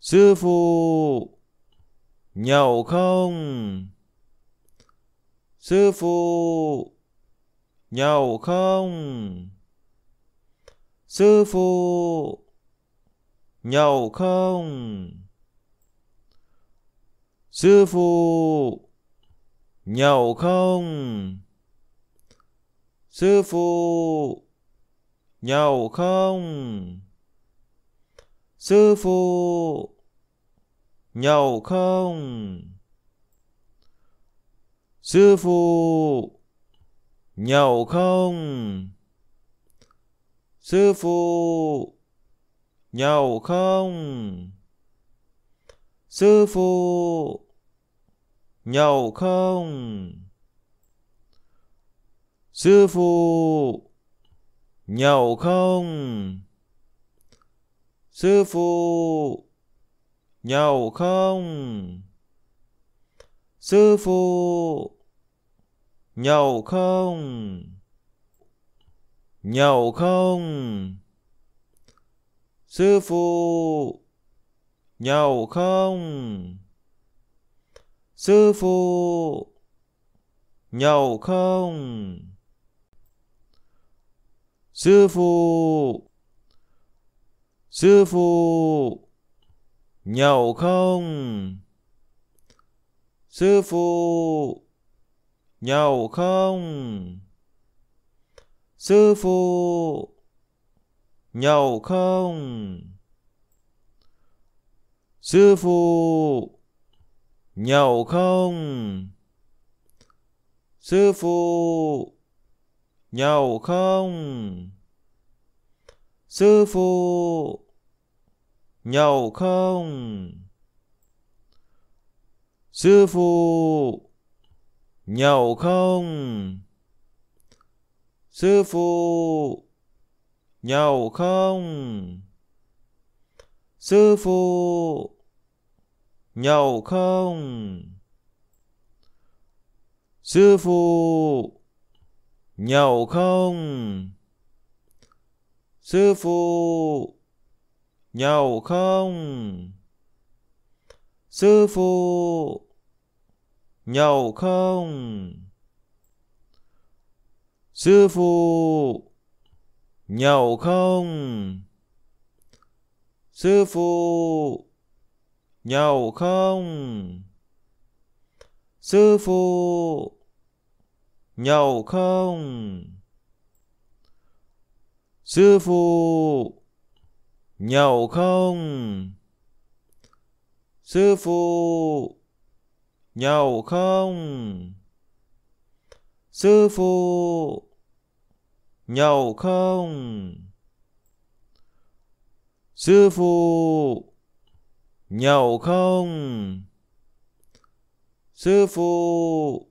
Sư phụ, nhậu không? Sư phụ, nhậu không? Sư phụ, nhậu không? Sư phụ, Nhậu không? Sư phụ! Nhậu không? Sư phụ! Nhậu không? Sư phụ! Nhậu không? Sư phụ! Nhậu không? Sư phụ! nhậu không? Sư phụ, nhậu không? Sư phụ, nhậu không? Sư phụ, nhậu không? Nhậu không? Sư phụ, nhậu không? Sư phụ! Nhậu không? Sư phụ! Sư phụ! Nhậu không? Sư phụ! Nhậu không? Sư phụ! Nhậu không? Sư phụ! Nhậu không? Sư phụ! Nhậu không? Sư phụ! Nhậu không? Sư phụ! Nhậu không? Sư phụ! Nhậu không? Sư phụ! nhậu không? Sư phụ, nhậu không? Sư phụ, nhậu không? Sư phụ, nhậu không? Sư phụ, nhậu không? Sư phụ, nhậu không? Sư phụ, nhậu không? Sư phụ, nhậu không? Sư phụ, nhậu không? Sư phụ, nhậu không? Sư phụ, Nhậu không? Sư phụ!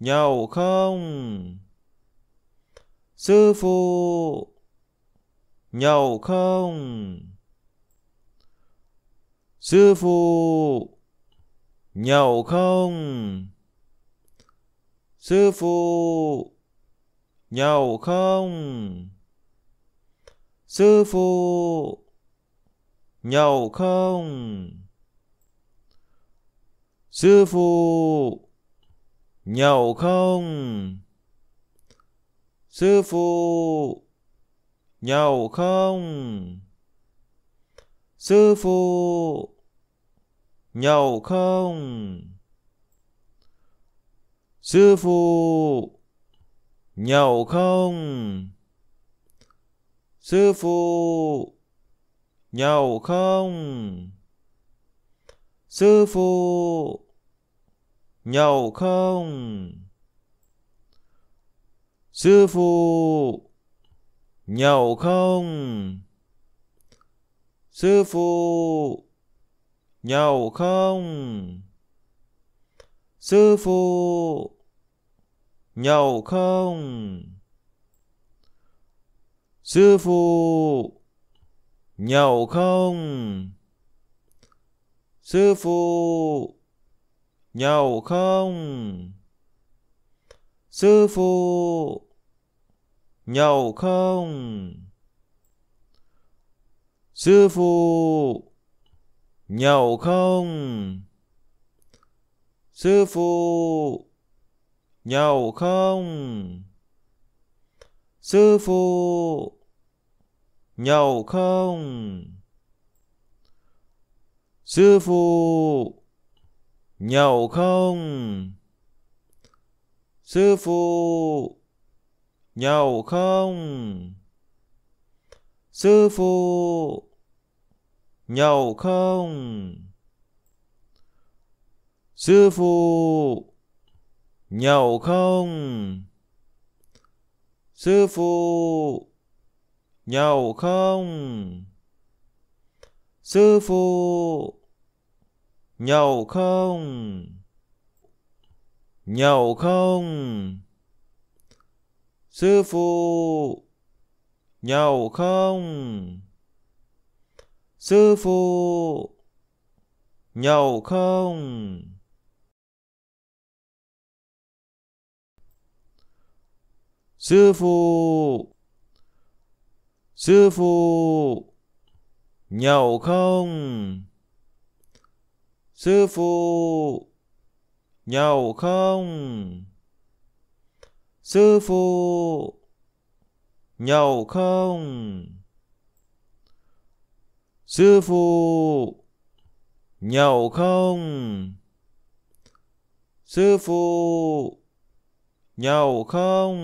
Nhậu không? Sư phụ! Nhậu không? Sư phụ! Nhậu không? Sư phụ! Nhậu không? Sư phụ! nhậu không? Sư phụ, nhậu không? Sư phụ, nhậu không? Sư phụ, nhậu không? Sư phụ, nhậu không? Sư phụ, Nhậu không? Sư phụ! Nhậu không? Sư phụ! Nhậu không? Sư phụ! Nhậu không? Sư phụ! Nhậu không? Sư phụ! Nhậu không? Sư phụ! Nhậu không? Sư phụ! Nhậu không? Sư phụ! Nhậu không? Sư phụ! Nhậu không? Sư phụ! nhậu không? Sư phụ, nhậu không? Sư phụ, nhậu không? Sư phụ, nhậu không? Sư phụ, nhậu không? Sư phụ, nhậu không? Sư phụ, nhậu không? Nhậu không? Sư phụ, nhậu không? Sư phụ, nhậu không? Sư phụ Sư phụ, nhậu không? Sư phụ, nhậu không? Sư phụ, nhậu không? Sư phụ, nhậu không? Sư phụ, nhậu không?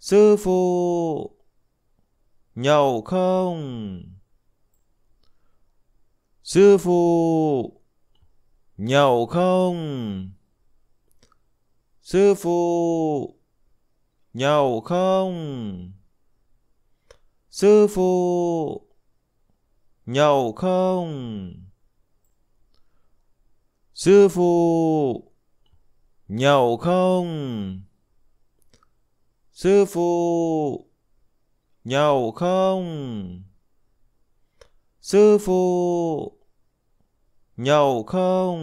Sư phụ, nhậu không? Sư phụ, nhậu không? Sư phụ, nhậu không? Sư phụ, nhậu không? Sư phụ, nhậu không? Sư phụ, nhậu không? Sư phụ, nhậu không?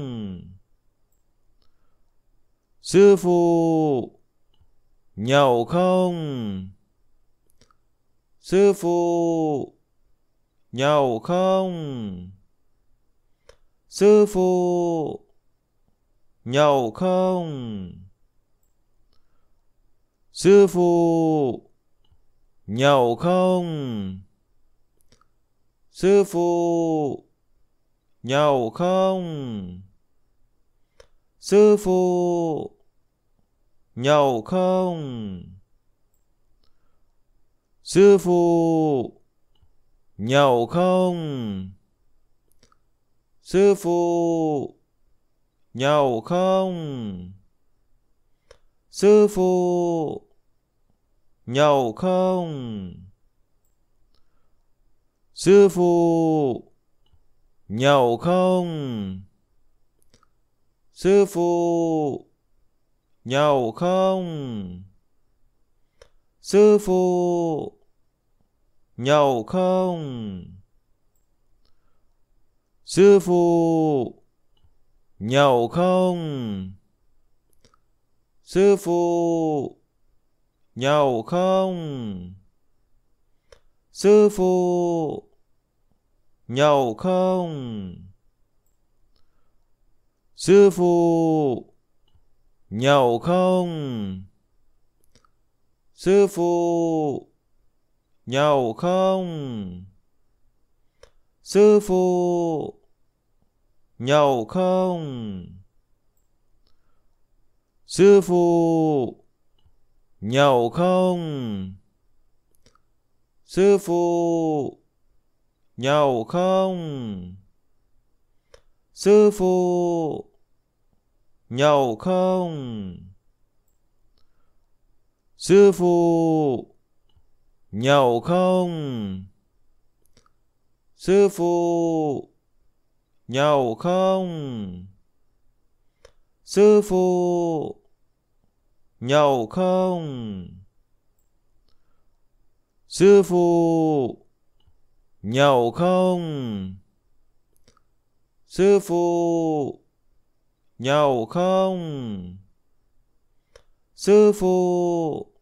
Sư phụ, nhậu không? Sư phụ, nhậu không? Sư phụ, nhậu không? Sư phụ, Nhậu không? Sư phụ! Nhậu không? Sư phụ! Nhậu không? Sư phụ! Nhậu không? Sư phụ! Nhậu không? Sư phụ! nhậu không? Sư phụ, nhậu không? Sư phụ, nhậu không? Sư phụ, nhậu không? Sư phụ, nhậu không? Sư phụ, Nhậu không? Sư phụ! Nhậu không? Sư phụ! Nhậu không? Sư phụ! Nhậu không? Sư phụ! Nhậu không? Sư phụ! Nhậu không? Sư phụ! Nhậu không? Sư phụ! Nhậu không? Sư phụ! Nhậu không? Sư phụ! Nhậu không? Sư phụ! nhậu không? Sư phụ, nhậu không? Sư phụ, nhậu không? Sư phụ,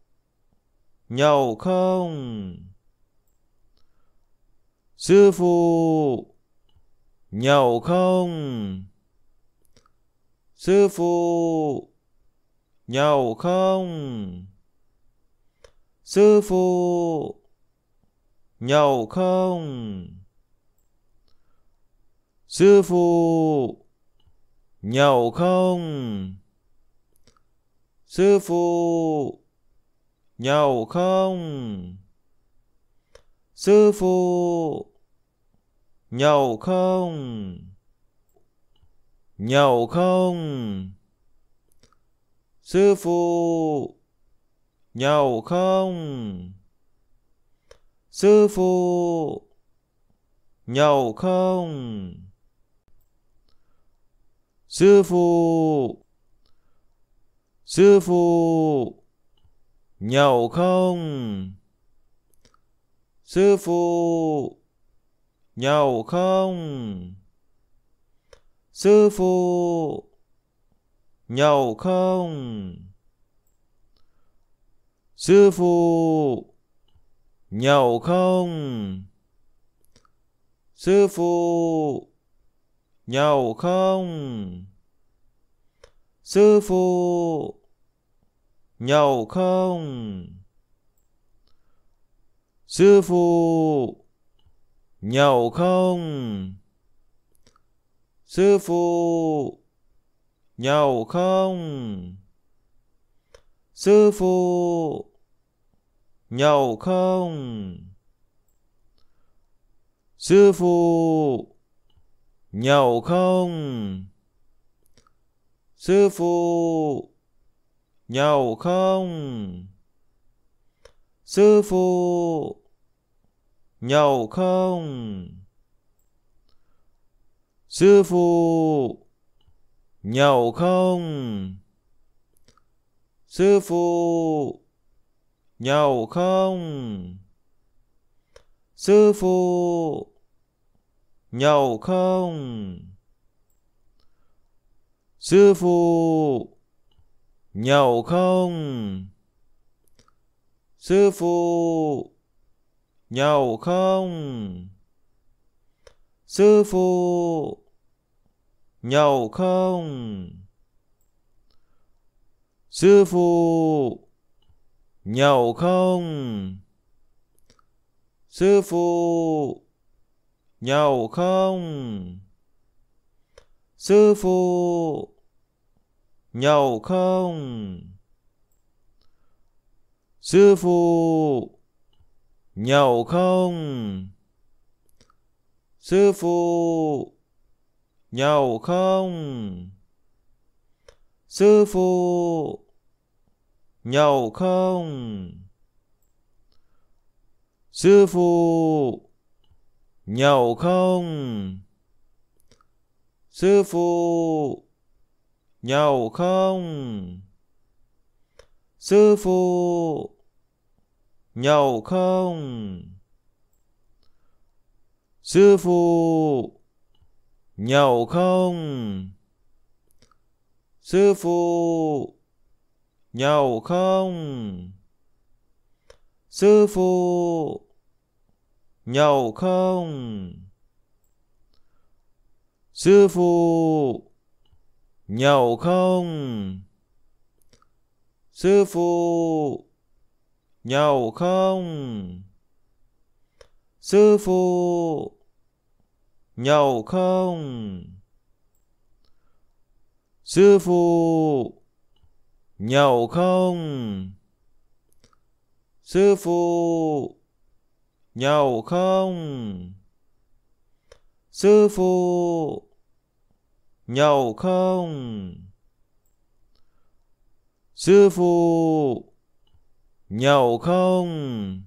nhậu không? Sư phụ, nhậu không? Sư phụ, nhậu không? Sư phụ, nhậu không? Sư phụ, nhậu không? Sư phụ, nhậu không? Sư phụ, nhậu không? Nhậu không? Sư phụ, nhậu không? Sư phụ, nhậu không? Sư phụ, sư phụ, nhậu không? Sư phụ, nhậu không? Sư phụ, nhậu không? Sư phụ, nhậu không? Sư phụ, nhậu không? Sư phụ, nhậu không? Sư phụ, nhậu không? Sư phụ, nhậu không? Sư phụ, nhậu không? Sư phụ, nhậu không? Sư phụ, nhậu không? Sư phụ, nhậu không? Sư phụ, Nhậu không? Sư phụ! Nhậu không? Sư phụ! Nhậu không? Sư phụ! Nhậu không? Sư phụ! Nhậu không? Sư phụ! nhậu không? Sư phụ, nhậu không? Sư phụ, nhậu không? Sư phụ, nhậu không? Sư phụ, nhậu không? Sư phụ, nhậu không? Sư phụ, nhậu không? Sư phụ, nhậu không? Sư phụ, nhậu không? Sư phụ, nhậu không? Sư phụ, Nhậu không? Sư phụ! Nhậu không? Sư phụ! Nhậu không? Sư phụ! Nhậu không? Sư phụ! Nhậu không? Sư phụ! nhậu không? Sư phụ, nhậu không? Sư phụ, nhậu không? Sư phụ, nhậu không? Sư phụ, nhậu không?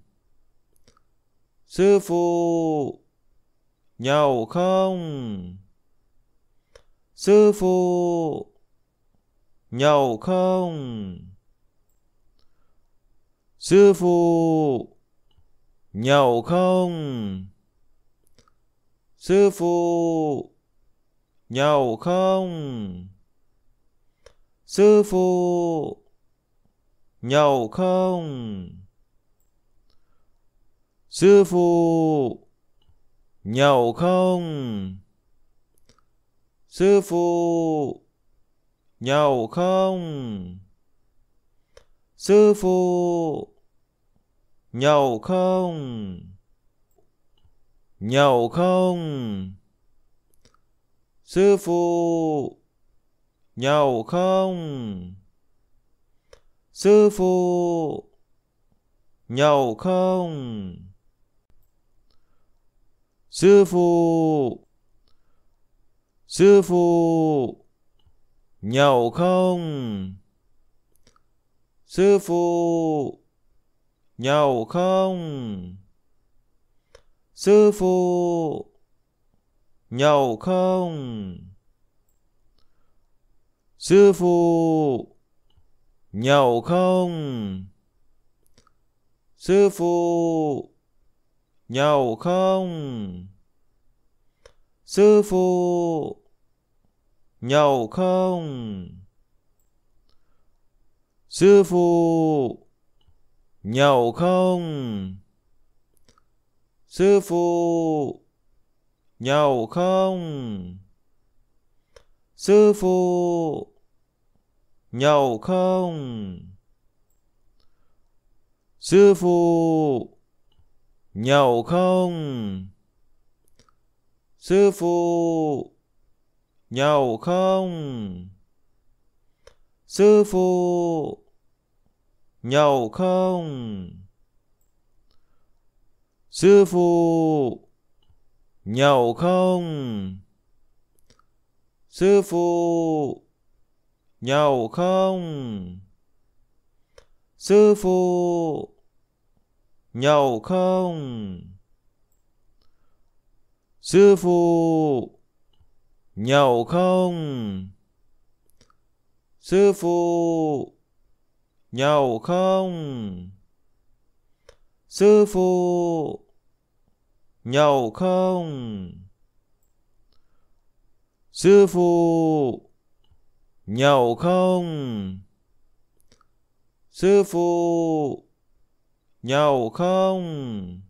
Sư phụ, nhậu không sư phụ nhậu không sư phụ nhậu không sư phụ nhậu không sư phụ nhậu không sư phụ Nhậu không? Sư phụ! Nhậu không? Sư phụ! Nhậu không? Nhậu không? Sư phụ! Nhậu không? Sư phụ! Nhậu không? sư phụ sư phụ nhậu không sư phụ nhậu không sư phụ nhậu không sư phụ nhậu không sư phụ nhậu không? Sư phụ, nhậu không? Sư phụ, nhậu không? Sư phụ, nhậu không? Sư phụ, nhậu không? Sư phụ, Nhậu không? Sư phụ! Nhậu không? Sư phụ! Nhậu không? Sư phụ! Nhậu không? Sư phụ! Nhậu không? Sư phụ! nhậu không? Sư phụ, nhậu không? Sư phụ, nhậu không? Sư phụ, nhậu không? Sư phụ, nhậu không? Sư phụ, nhậu không?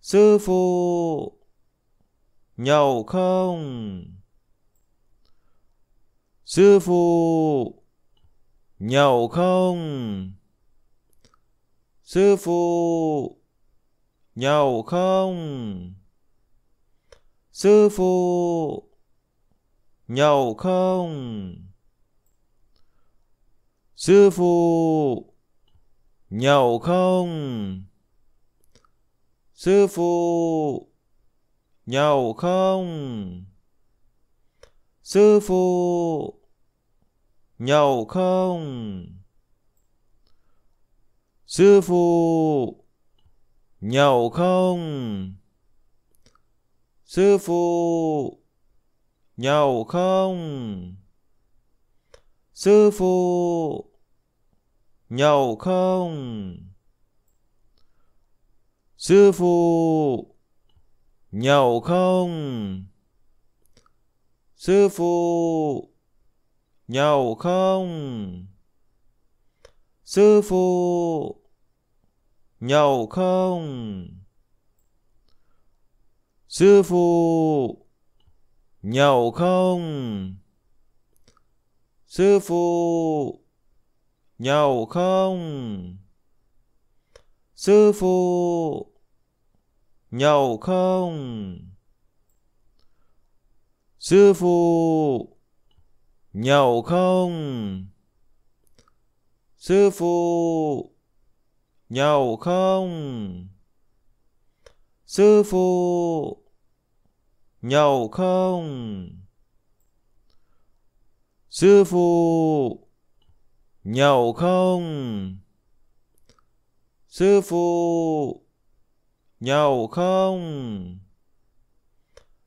Sư phụ, nhậu không? Sư phụ, nhậu không? Sư phụ, nhậu không? Sư phụ, nhậu không? Sư phụ, Nhậu không? Sư phụ! Nhậu không? Sư phụ! Nhậu không? Sư phụ! Nhậu không? Sư phụ! Nhậu không? Sư phụ! Nhậu không? Sư phụ! Nhậu không? Sư phụ! Nhậu không? Sư phụ! Nhậu không? Sư phụ! Nhậu không? Sư phụ! Nhậu không? Sư phụ! Nhậu không? Sư phụ! Nhậu không? Sư phụ! Nhậu không? Sư phụ! Nhậu không? Sư phụ! Nhậu không? Sư phụ! Nhậu không?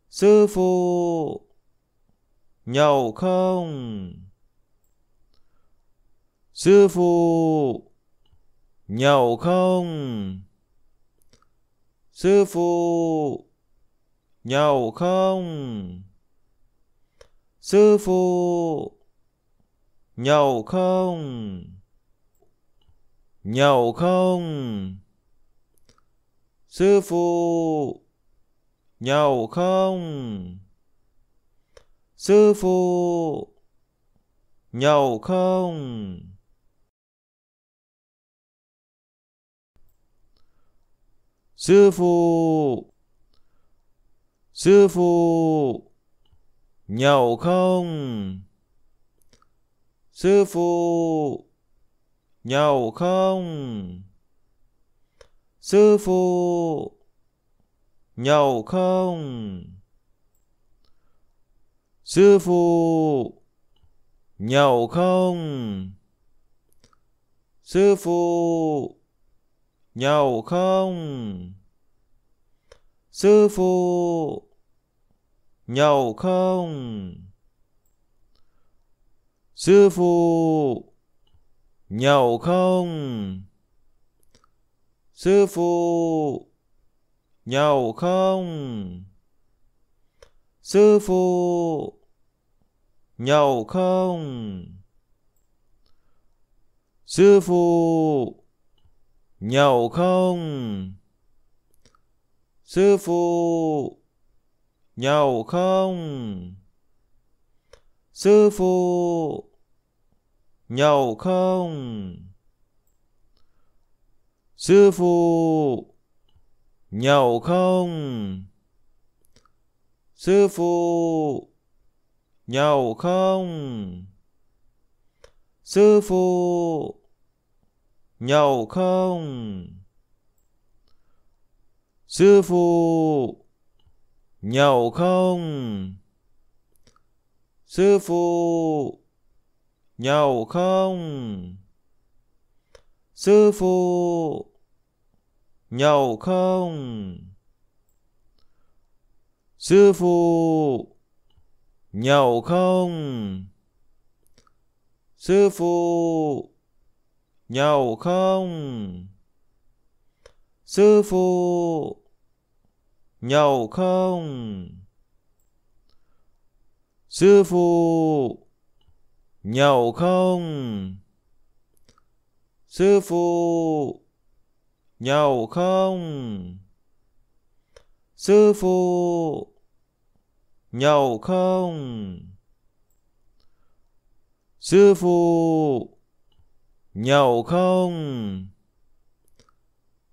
Sư phụ! Nhậu không? Sư phụ! Nhậu không? Sư phụ! Nhậu không? Sư phụ! Nhậu không? Nhậu không? Sư phụ! Nhậu không? Sư phụ! Nhậu không? Sư phụ! Sư phụ! Nhậu không? Sư phụ, nhậu không? Sư phụ, nhậu không? Sư phụ, nhậu không? Sư phụ, nhậu không? Sư phụ, nhậu không? Sư phụ, nhậu không? Sư phụ, nhậu không? Sư phụ, nhậu không? Sư phụ, nhậu không? Sư phụ, nhậu không? Sư phụ, nhậu không? Sư phụ, nhậu không? Sư phụ, nhậu không? Sư phụ, nhậu không? Sư phụ, nhậu không? Sư phụ, nhậu không? Sư phụ, nhậu không? Sư phụ, nhậu không? Sư phụ, nhậu không? Sư phụ, nhậu không? Sư phụ, Nhậu không? Sư phụ! Nhậu không? Sư phụ! Nhậu không? Sư phụ! Nhậu không?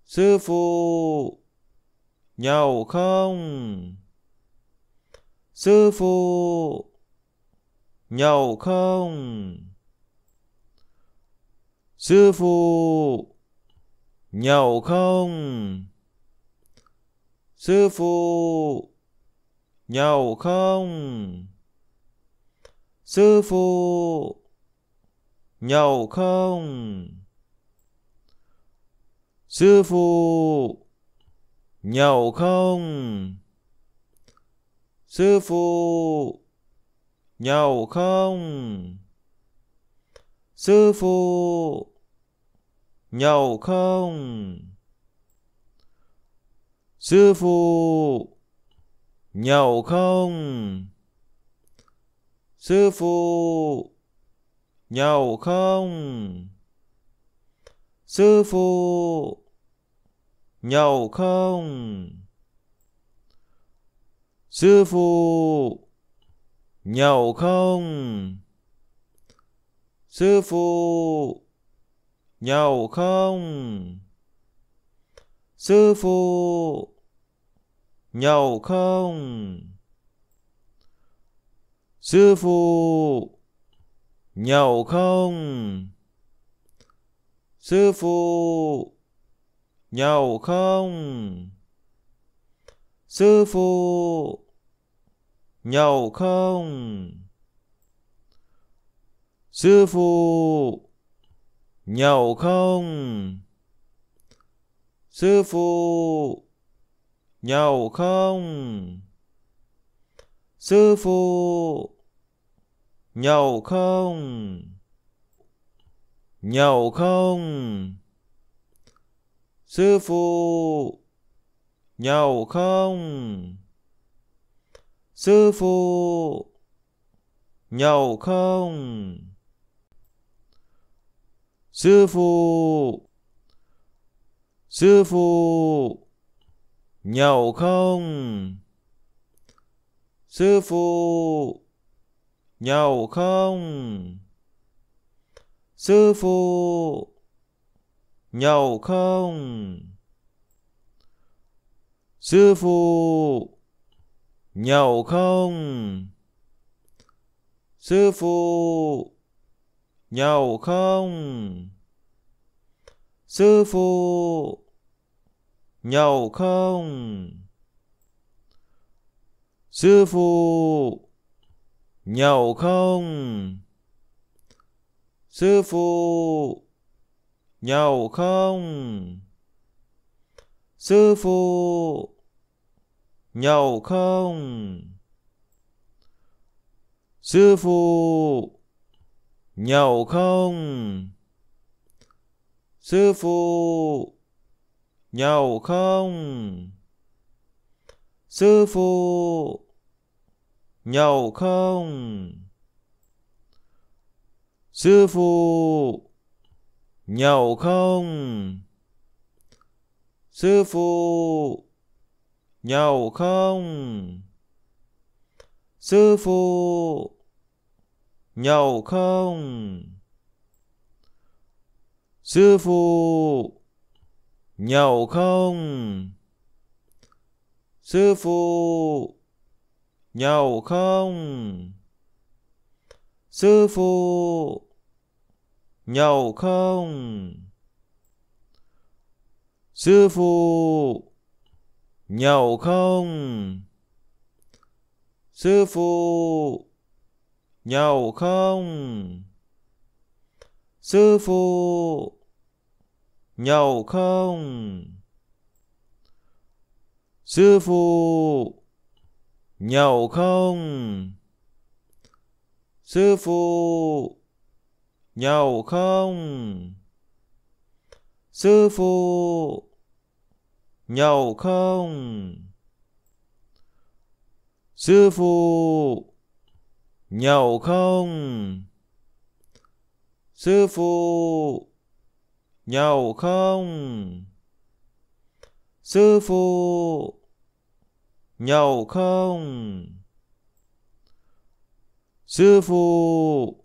Sư phụ! Nhậu không? Sư phụ! nhậu không? Sư phụ, nhậu không? Sư phụ, nhậu không? Sư phụ, nhậu không? Sư phụ, nhậu không? Sư phụ, Nhậu không? Sư phụ! Nhậu không? Sư phụ! Nhậu không? Sư phụ! Nhậu không? Sư phụ! Nhậu không? Sư phụ! Nhậu không? Sư phụ! Nhậu không? Sư phụ! Nhậu không? Sư phụ! Nhậu không? Sư phụ! Nhậu không? Sư phụ! nhậu không? Sư phụ, nhậu không? Sư phụ, nhậu không? Sư phụ, nhậu không? Nhậu không? Sư phụ, nhậu không? Sư phụ! Nhậu không? Sư phụ! Sư phụ! Nhậu không? Sư phụ! Nhậu không? Sư phụ! Nhậu không? Sư phụ! Nhậu không? Sư phụ! Nhậu không? Sư phụ! Nhậu không? Sư phụ! Nhậu không? Sư phụ! Nhậu không? Sư phụ! nhậu không? Sư phụ, nhậu không? Sư phụ, nhậu không? Sư phụ, nhậu không? Sư phụ, nhậu không? Sư phụ, nhậu không? Sư phụ, nhậu không? Sư phụ, nhậu không? Sư phụ, nhậu không? Sư phụ, nhậu không? Sư phụ, Nhậu không? Sư phụ! Nhậu không? Sư phụ! Nhậu không? Sư phụ! Nhậu không? Sư phụ! Nhậu không? Sư phụ! nhậu không? Sư phụ, nhậu không? Sư phụ, nhậu không? Sư phụ, nhậu không? Sư phụ,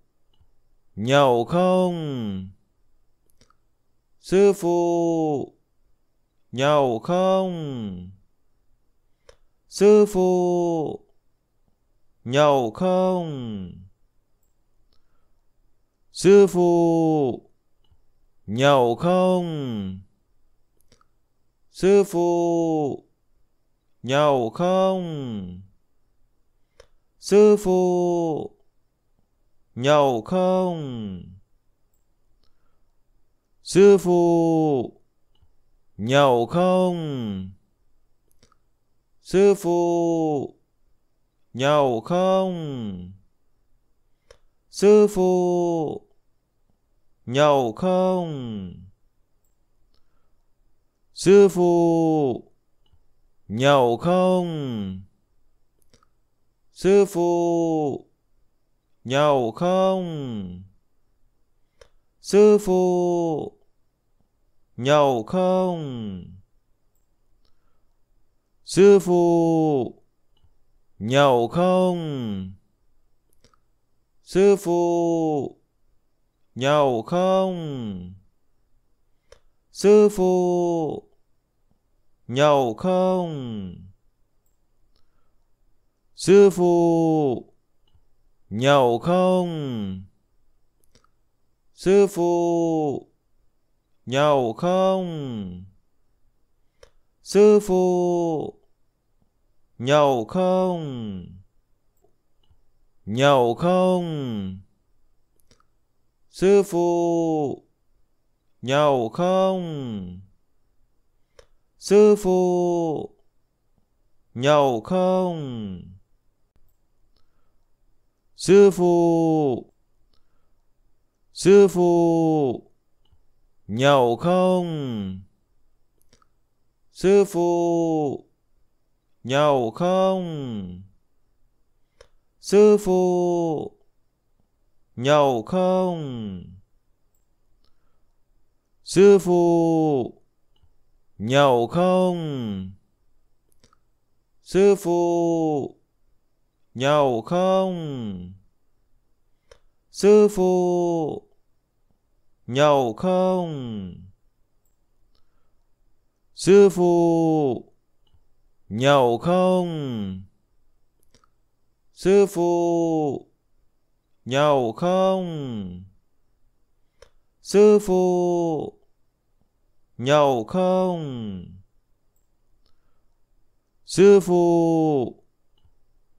nhậu không? Sư phụ, Nhậu không? Sư phụ! Nhậu không? Sư phụ! Nhậu không? Sư phụ! Nhậu không? Sư phụ! Nhậu không? Sư phụ! Nhậu không? Sư phụ! Nhậu không? Sư phụ! Nhậu không? Sư phụ! Nhậu không? Sư phụ! Nhậu không? Sư phụ! Nhậu không? Sư phụ! Nhậu không? Sư phụ! Nhậu không? Sư phụ! Nhậu không? Sư phụ! Nhậu không? Sư phụ! nhậu không? Sư phụ, nhậu không? Nhậu không? Sư phụ, nhậu không? Sư phụ, nhậu không? Sư phụ, sư phụ Nhậu không? Sư phụ! Nhậu không? Sư phụ! Nhậu không? Sư phụ! Nhậu không? Sư phụ! Nhậu không? Sư phụ! nhậu không? Sư phụ, nhậu không? Sư phụ, nhậu không? Sư phụ, nhậu không? Sư phụ,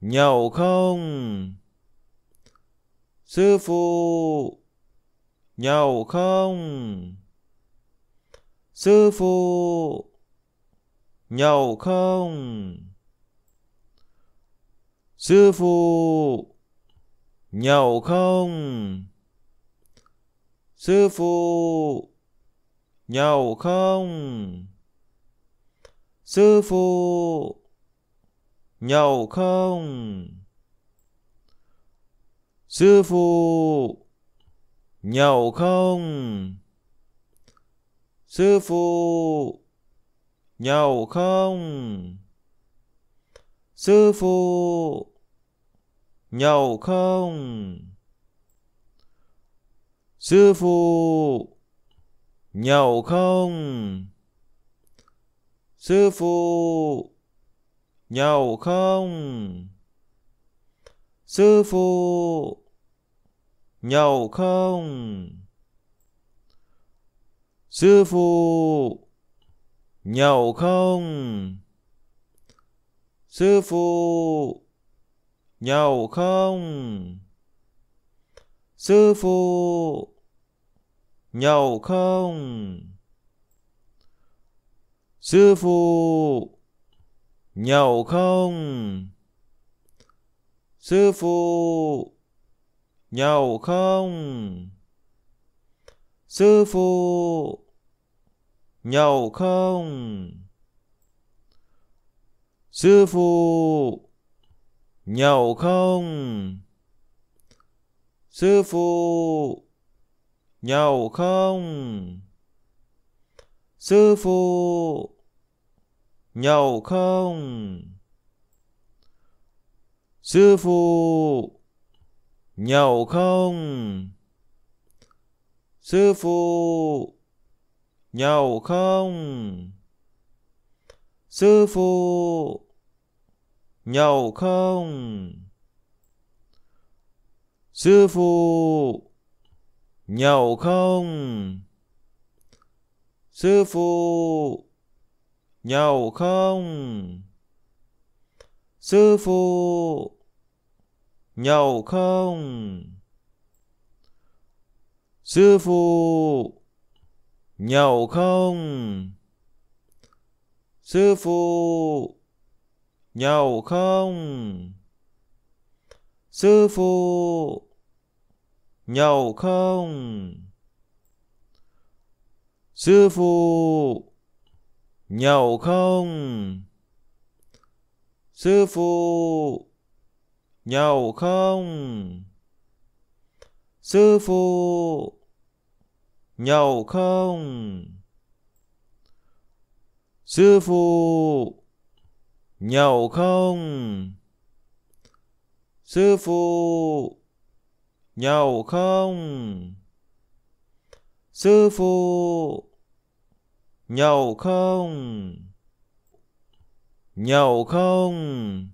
nhậu không? Sư phụ, Nhậu không? Sư phụ! Nhậu không? Sư phụ! Nhậu không? Sư phụ! Nhậu không? Sư phụ! Nhậu không? Sư phụ! Nhậu không? Sư phụ! Nhậu không? Sư phụ! Nhậu không? Sư phụ! Nhậu không? Sư phụ! Nhậu không? Sư phụ! nhậu không? Sư phụ, nhậu không? Sư phụ, nhậu không? Sư phụ, nhậu không? Sư phụ, nhậu không? Sư phụ, nhậu không? Sư phụ, nhậu không? Sư phụ, nhậu không? Sư phụ, nhậu không? Sư phụ, nhậu không? Sư phụ, Nhậu không? Sư phụ! Nhậu không? Sư phụ! Nhậu không? Sư phụ! Nhậu không? Sư phụ! Nhậu không? Sư phụ! nhậu không? Sư phụ, nhậu không? Sư phụ, nhậu không? Sư phụ, nhậu không? Sư phụ, nhậu không? Sư phụ, Nhậu không? Sư phụ! Nhậu không? Sư phụ! Nhậu không? Sư phụ! Nhậu không? Sư phụ! Nhậu không? Nhậu không?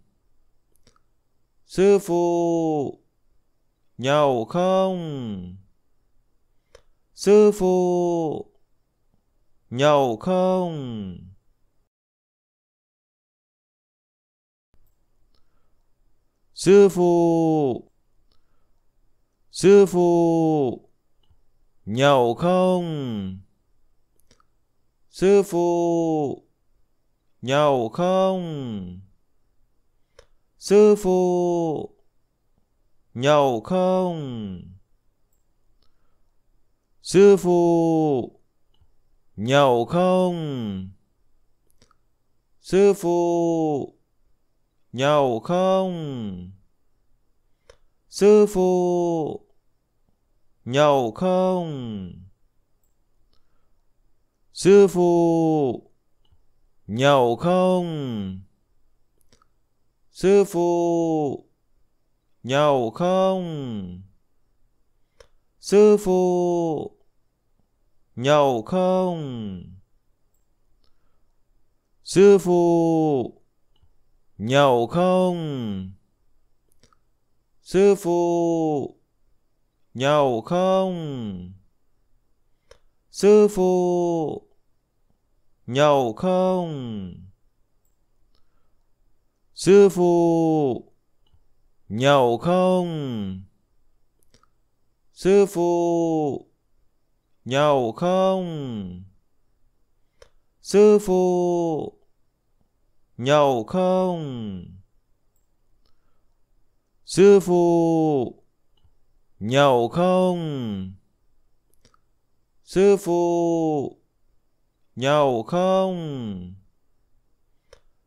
Sư phụ, nhậu không? Sư phụ, nhậu không? Sư phụ, sư phụ, nhậu không? Sư phụ, nhậu không? Sư phụ! Nhậu không? Sư phụ! Nhậu không? Sư phụ! Nhậu không? Sư phụ! Nhậu không? Sư phụ! Nhậu không? Sư phụ, nhậu không? Sư phụ, nhậu không? Sư phụ, nhậu không? Sư phụ, nhậu không? Sư phụ, nhậu không? Sư phụ, nhậu không? Sư phụ, nhậu không? Sư phụ, nhậu không? Sư phụ, nhậu không? Sư phụ, nhậu không?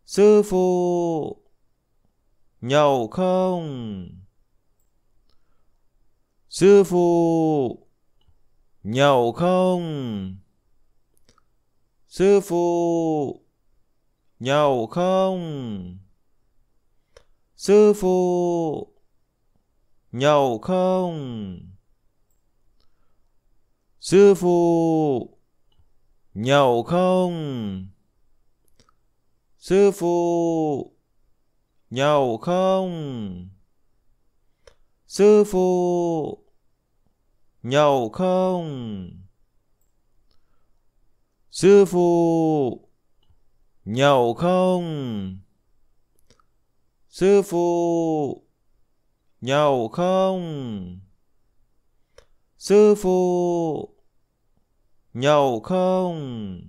Sư phụ, nhậu không? Sư phụ, nhậu không? Sư phụ, nhậu không? Sư phụ, nhậu không? Sư phụ, nhậu không? Sư phụ, nhậu không? Sư phụ, nhậu không? Sư phụ, nhậu không? Sư phụ, nhậu không? Sư phụ, nhậu không?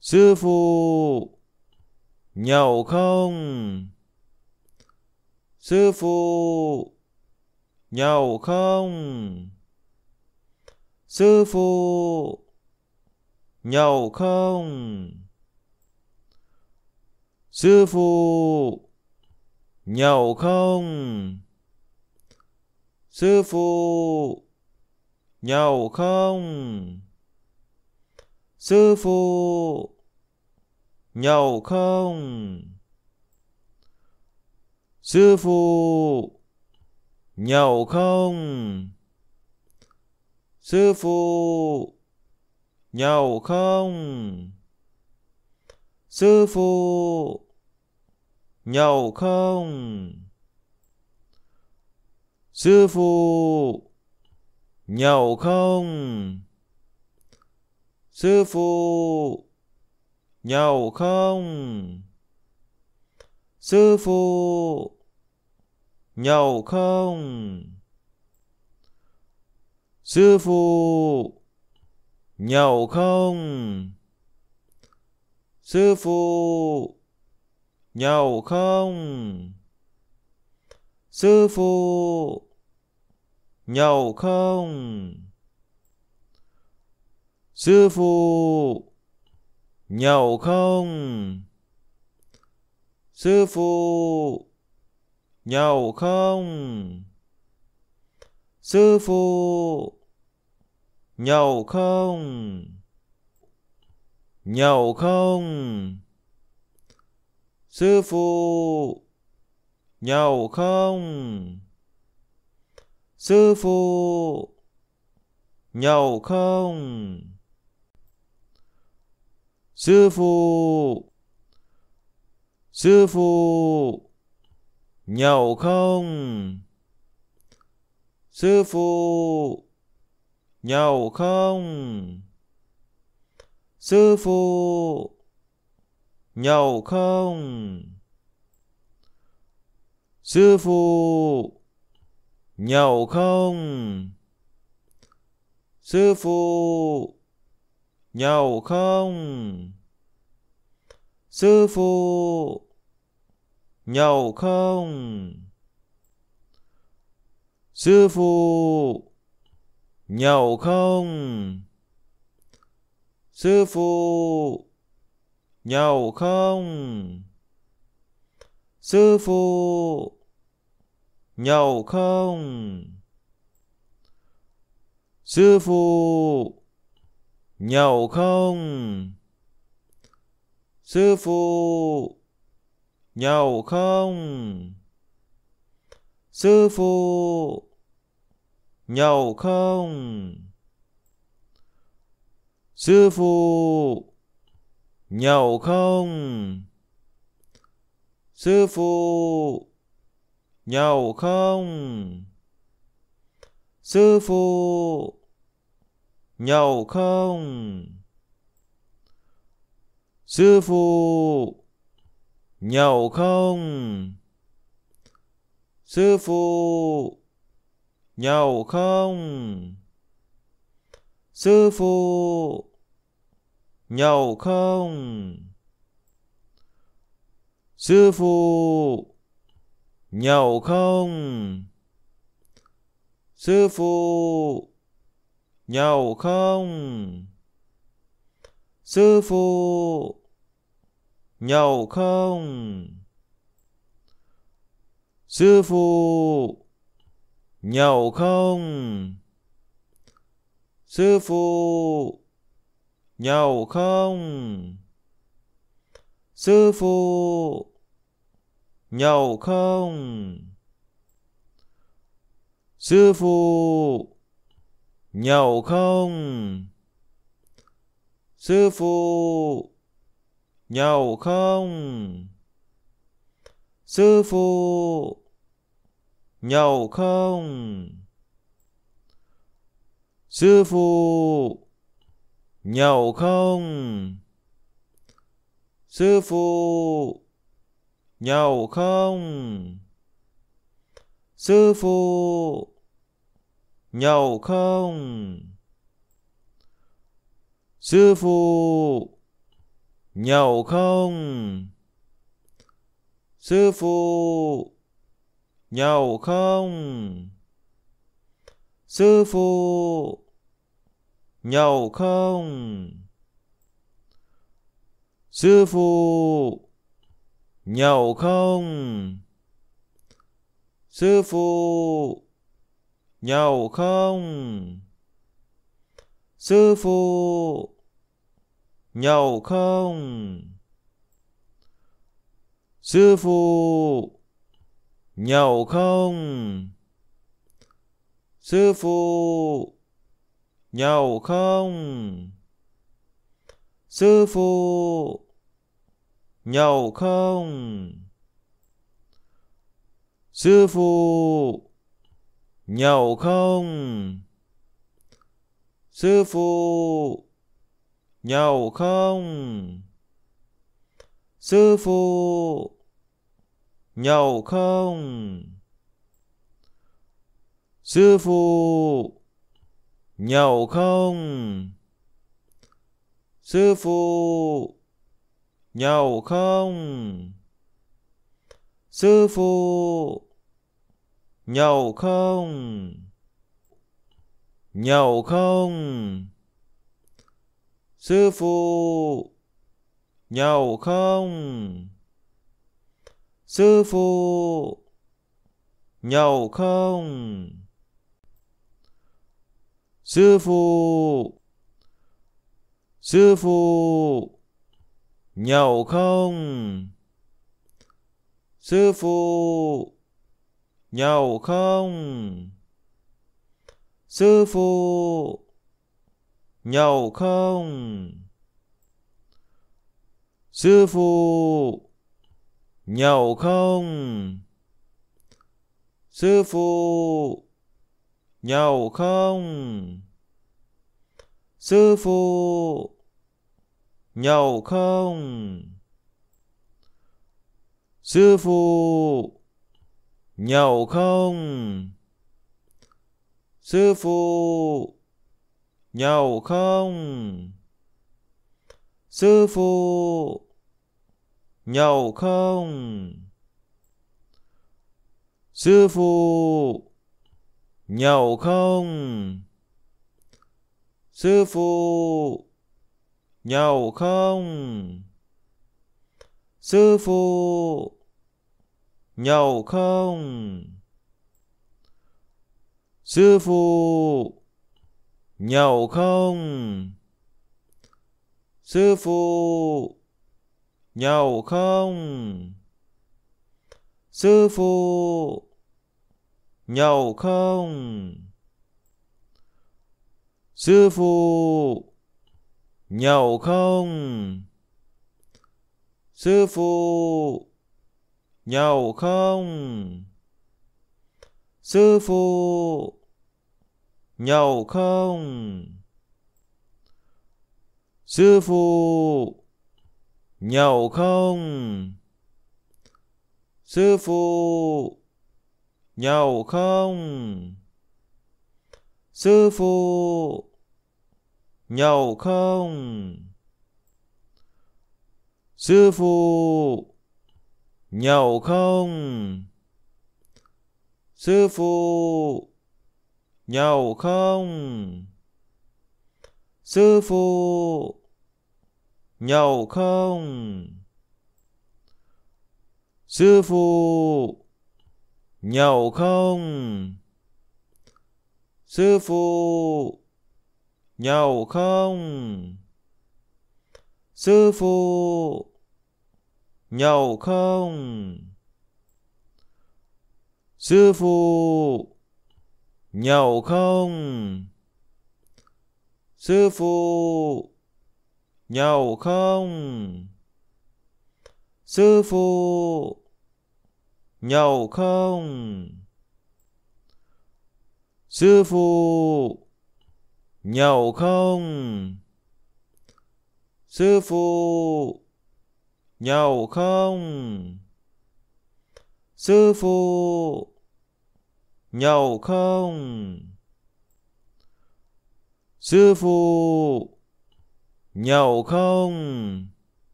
Sư phụ, Nhậu không? Sư phụ! Nhậu không? Sư phụ! Nhậu không? Sư phụ! Nhậu không? Sư phụ! Nhậu không? Sư phụ! Nhậu không? Sư phụ! Nhậu không? Sư phụ! Nhậu không? Sư phụ! Nhậu không? Sư phụ! Nhậu không? Sư phụ! Nhậu không? Sư phụ! Nhậu không? Sư phụ! Nhậu không? Sư phụ! Nhậu không? Sư phụ! Nhậu không? Sư phụ! Nhậu không? Sư phụ! Nhậu không? Sư phụ! Nhậu không? Nhậu không? Sư phụ! Nhậu không? Sư phụ! Nhậu không? sư phụ sư phụ nhậu không sư phụ nhậu không sư phụ nhậu không sư phụ nhậu không sư phụ Nhậu không? Sư phụ! Nhậu không? Sư phụ! Nhậu không? Sư phụ! Nhậu không? Sư phụ! Nhậu không? Sư phụ! Nhậu không? Sư phụ! Nhậu không? Sư phụ! Nhậu không? Sư phụ! Nhậu không? Sư phụ! Nhậu không? Sư phụ! nhậu không? Sư phụ, nhậu không? Sư phụ, nhậu không? Sư phụ, nhậu không? Sư phụ, nhậu không? Sư phụ, nhậu không? Sư phụ, nhậu không? Sư phụ, nhậu không? Sư phụ, nhậu không? Sư phụ, nhậu không? Sư phụ, Nhậu không? Sư phụ! Nhậu không? Sư phụ! Nhậu không? Sư phụ! Nhậu không? Sư phụ! Nhậu không? Sư phụ! nhậu không? Sư phụ, nhậu không? Sư phụ, nhậu không? Sư phụ, nhậu không? Sư phụ, nhậu không? Sư phụ, Nhậu không? Sư phụ! Nhậu không? Sư phụ! Nhậu không? Sư phụ! Nhậu không? Sư phụ! Nhậu không? Sư phụ! Nhậu không? Sư phụ! Nhậu không? Sư phụ! Nhậu không? Sư phụ! Nhậu không? Sư phụ! Nhậu không? Sư phụ! Nhậu không? Nhậu không? Sư phụ! Nhậu không? Sư phụ! Nhậu không? Sư phụ! Sư phụ! Nhậu không? Sư phụ! Nhậu không? Sư phụ! Nhậu không? Sư phụ! Nhậu không? Sư phụ! Nhậu không? Sư phụ! Nhậu không? Sư phụ! Nhậu không? Sư phụ! Nhậu không? Sư phụ! Nhậu không? Sư phụ! Nhậu không? Sư phụ! Nhậu không? Sư phụ! nhậu không? Sư phụ, nhậu không? Sư phụ, nhậu không? Sư phụ, nhậu không? Sư phụ, nhậu không? Sư phụ, nhậu không? Sư phụ, nhậu không? Sư phụ, nhậu không? Sư phụ, nhậu không? Sư phụ, nhậu không? Sư phụ, Nhậu không? Sư phụ! Nhậu không? Sư phụ! Nhậu không? Sư phụ! Nhậu không? Sư phụ! Nhậu không? Sư phụ! nhậu không? Sư phụ, nhậu không? Sư phụ, nhậu không? Sư phụ, nhậu không? Sư phụ, nhậu không? Sư phụ, nhậu không? Sư phụ, nhậu không? Sư phụ, nhậu không?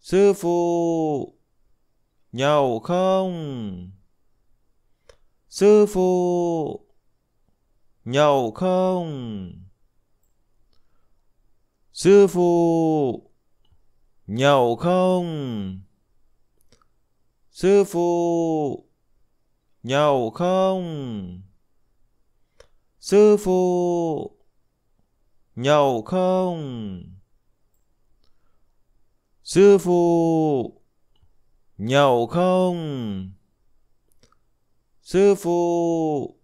Sư phụ, nhậu không? Sư phụ, nhậu không? Sư phụ, Nhậu không? Sư phụ! Nhậu không? Sư phụ! Nhậu không? Sư phụ! Nhậu không? Sư phụ!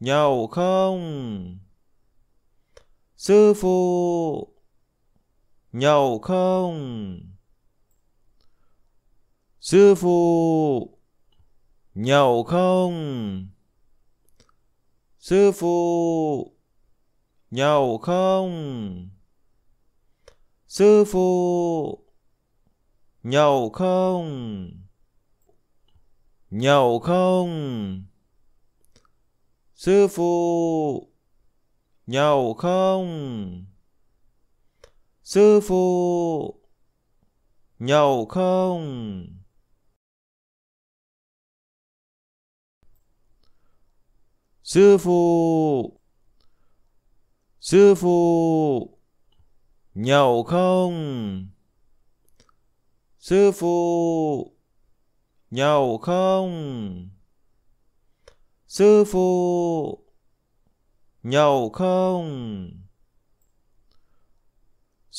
Nhậu không? Sư phụ! nhậu không? Sư phụ, nhậu không? Sư phụ, nhậu không? Sư phụ, nhậu không? Nhậu không? Sư phụ, nhậu không? Sư phụ, nhậu không? Sư phụ, sư phụ, nhậu không? Sư phụ, nhậu không? Sư phụ, nhậu không?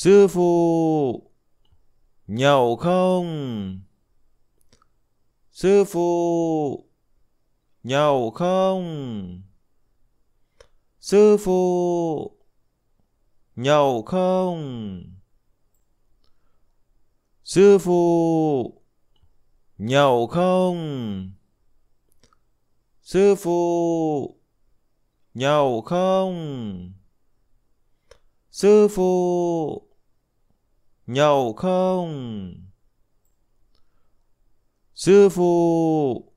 Sư phụ, nhậu không? Sư phụ, nhậu không? Sư phụ, nhậu không? Sư phụ, nhậu không? Sư phụ, nhậu không? Sư phụ, nhậu không? Sư phụ,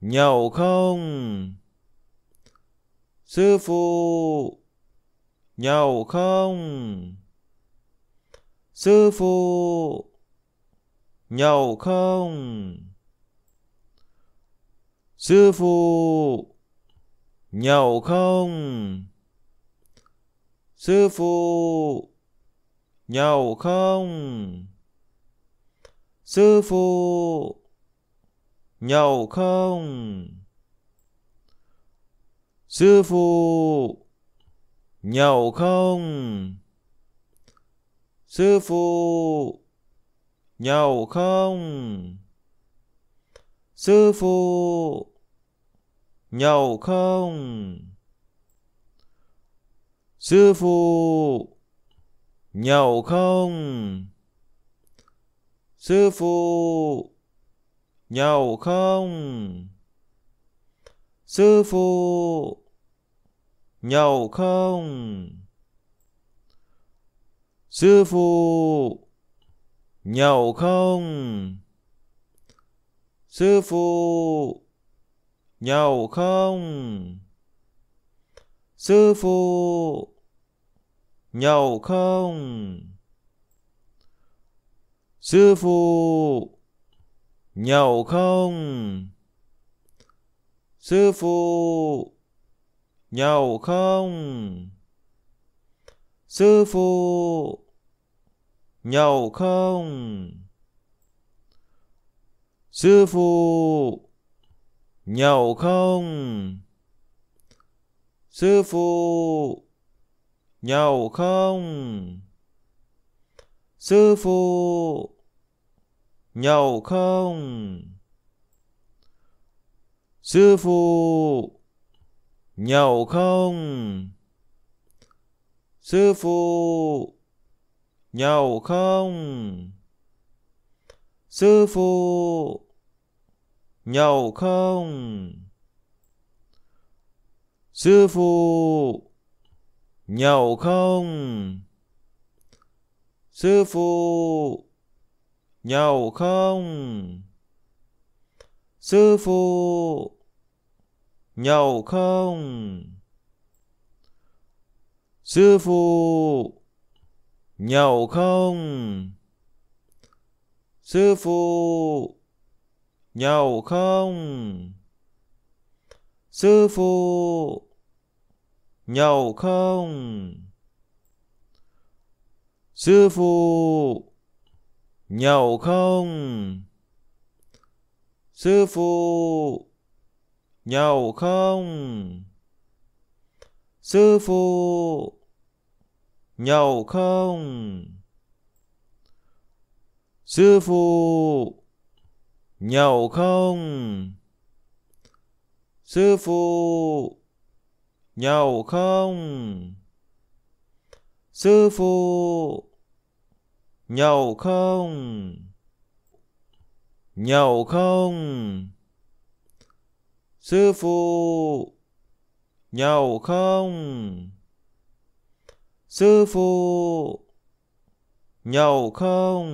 nhậu không? Sư phụ, nhậu không? Sư phụ, nhậu không? Sư phụ, nhậu không? Sư phụ, nhậu không? Sư phụ, nhậu không? Sư phụ, nhậu không? Sư phụ, nhậu không? Sư phụ, nhậu không? Sư phụ, Nhậu không? Sư phụ! Nhậu không? Sư phụ! Nhậu không? Sư phụ! Nhậu không? Sư phụ! Nhậu không? Sư phụ! nhậu không? Sư phụ, nhậu không? Sư phụ, nhậu không? Sư phụ, nhậu không? Sư phụ, nhậu không? Sư phụ, Nhậu không? Sư phụ! Nhậu không? Sư phụ! Nhậu không? Sư phụ! Nhậu không? Sư phụ! Nhậu không? Sư phụ! Nhậu không? Sư phụ! Nhậu không? Sư phụ! Nhậu không? Sư phụ! Nhậu không? Sư phụ! Nhậu không? Sư phụ! nhậu không? Sư phụ, nhậu không? Sư phụ, nhậu không? Sư phụ, nhậu không? Sư phụ, nhậu không? Sư phụ, Nhậu không? Sư phụ! Nhậu không? Nhậu không? Sư phụ! Nhậu không? Sư phụ! Nhậu không?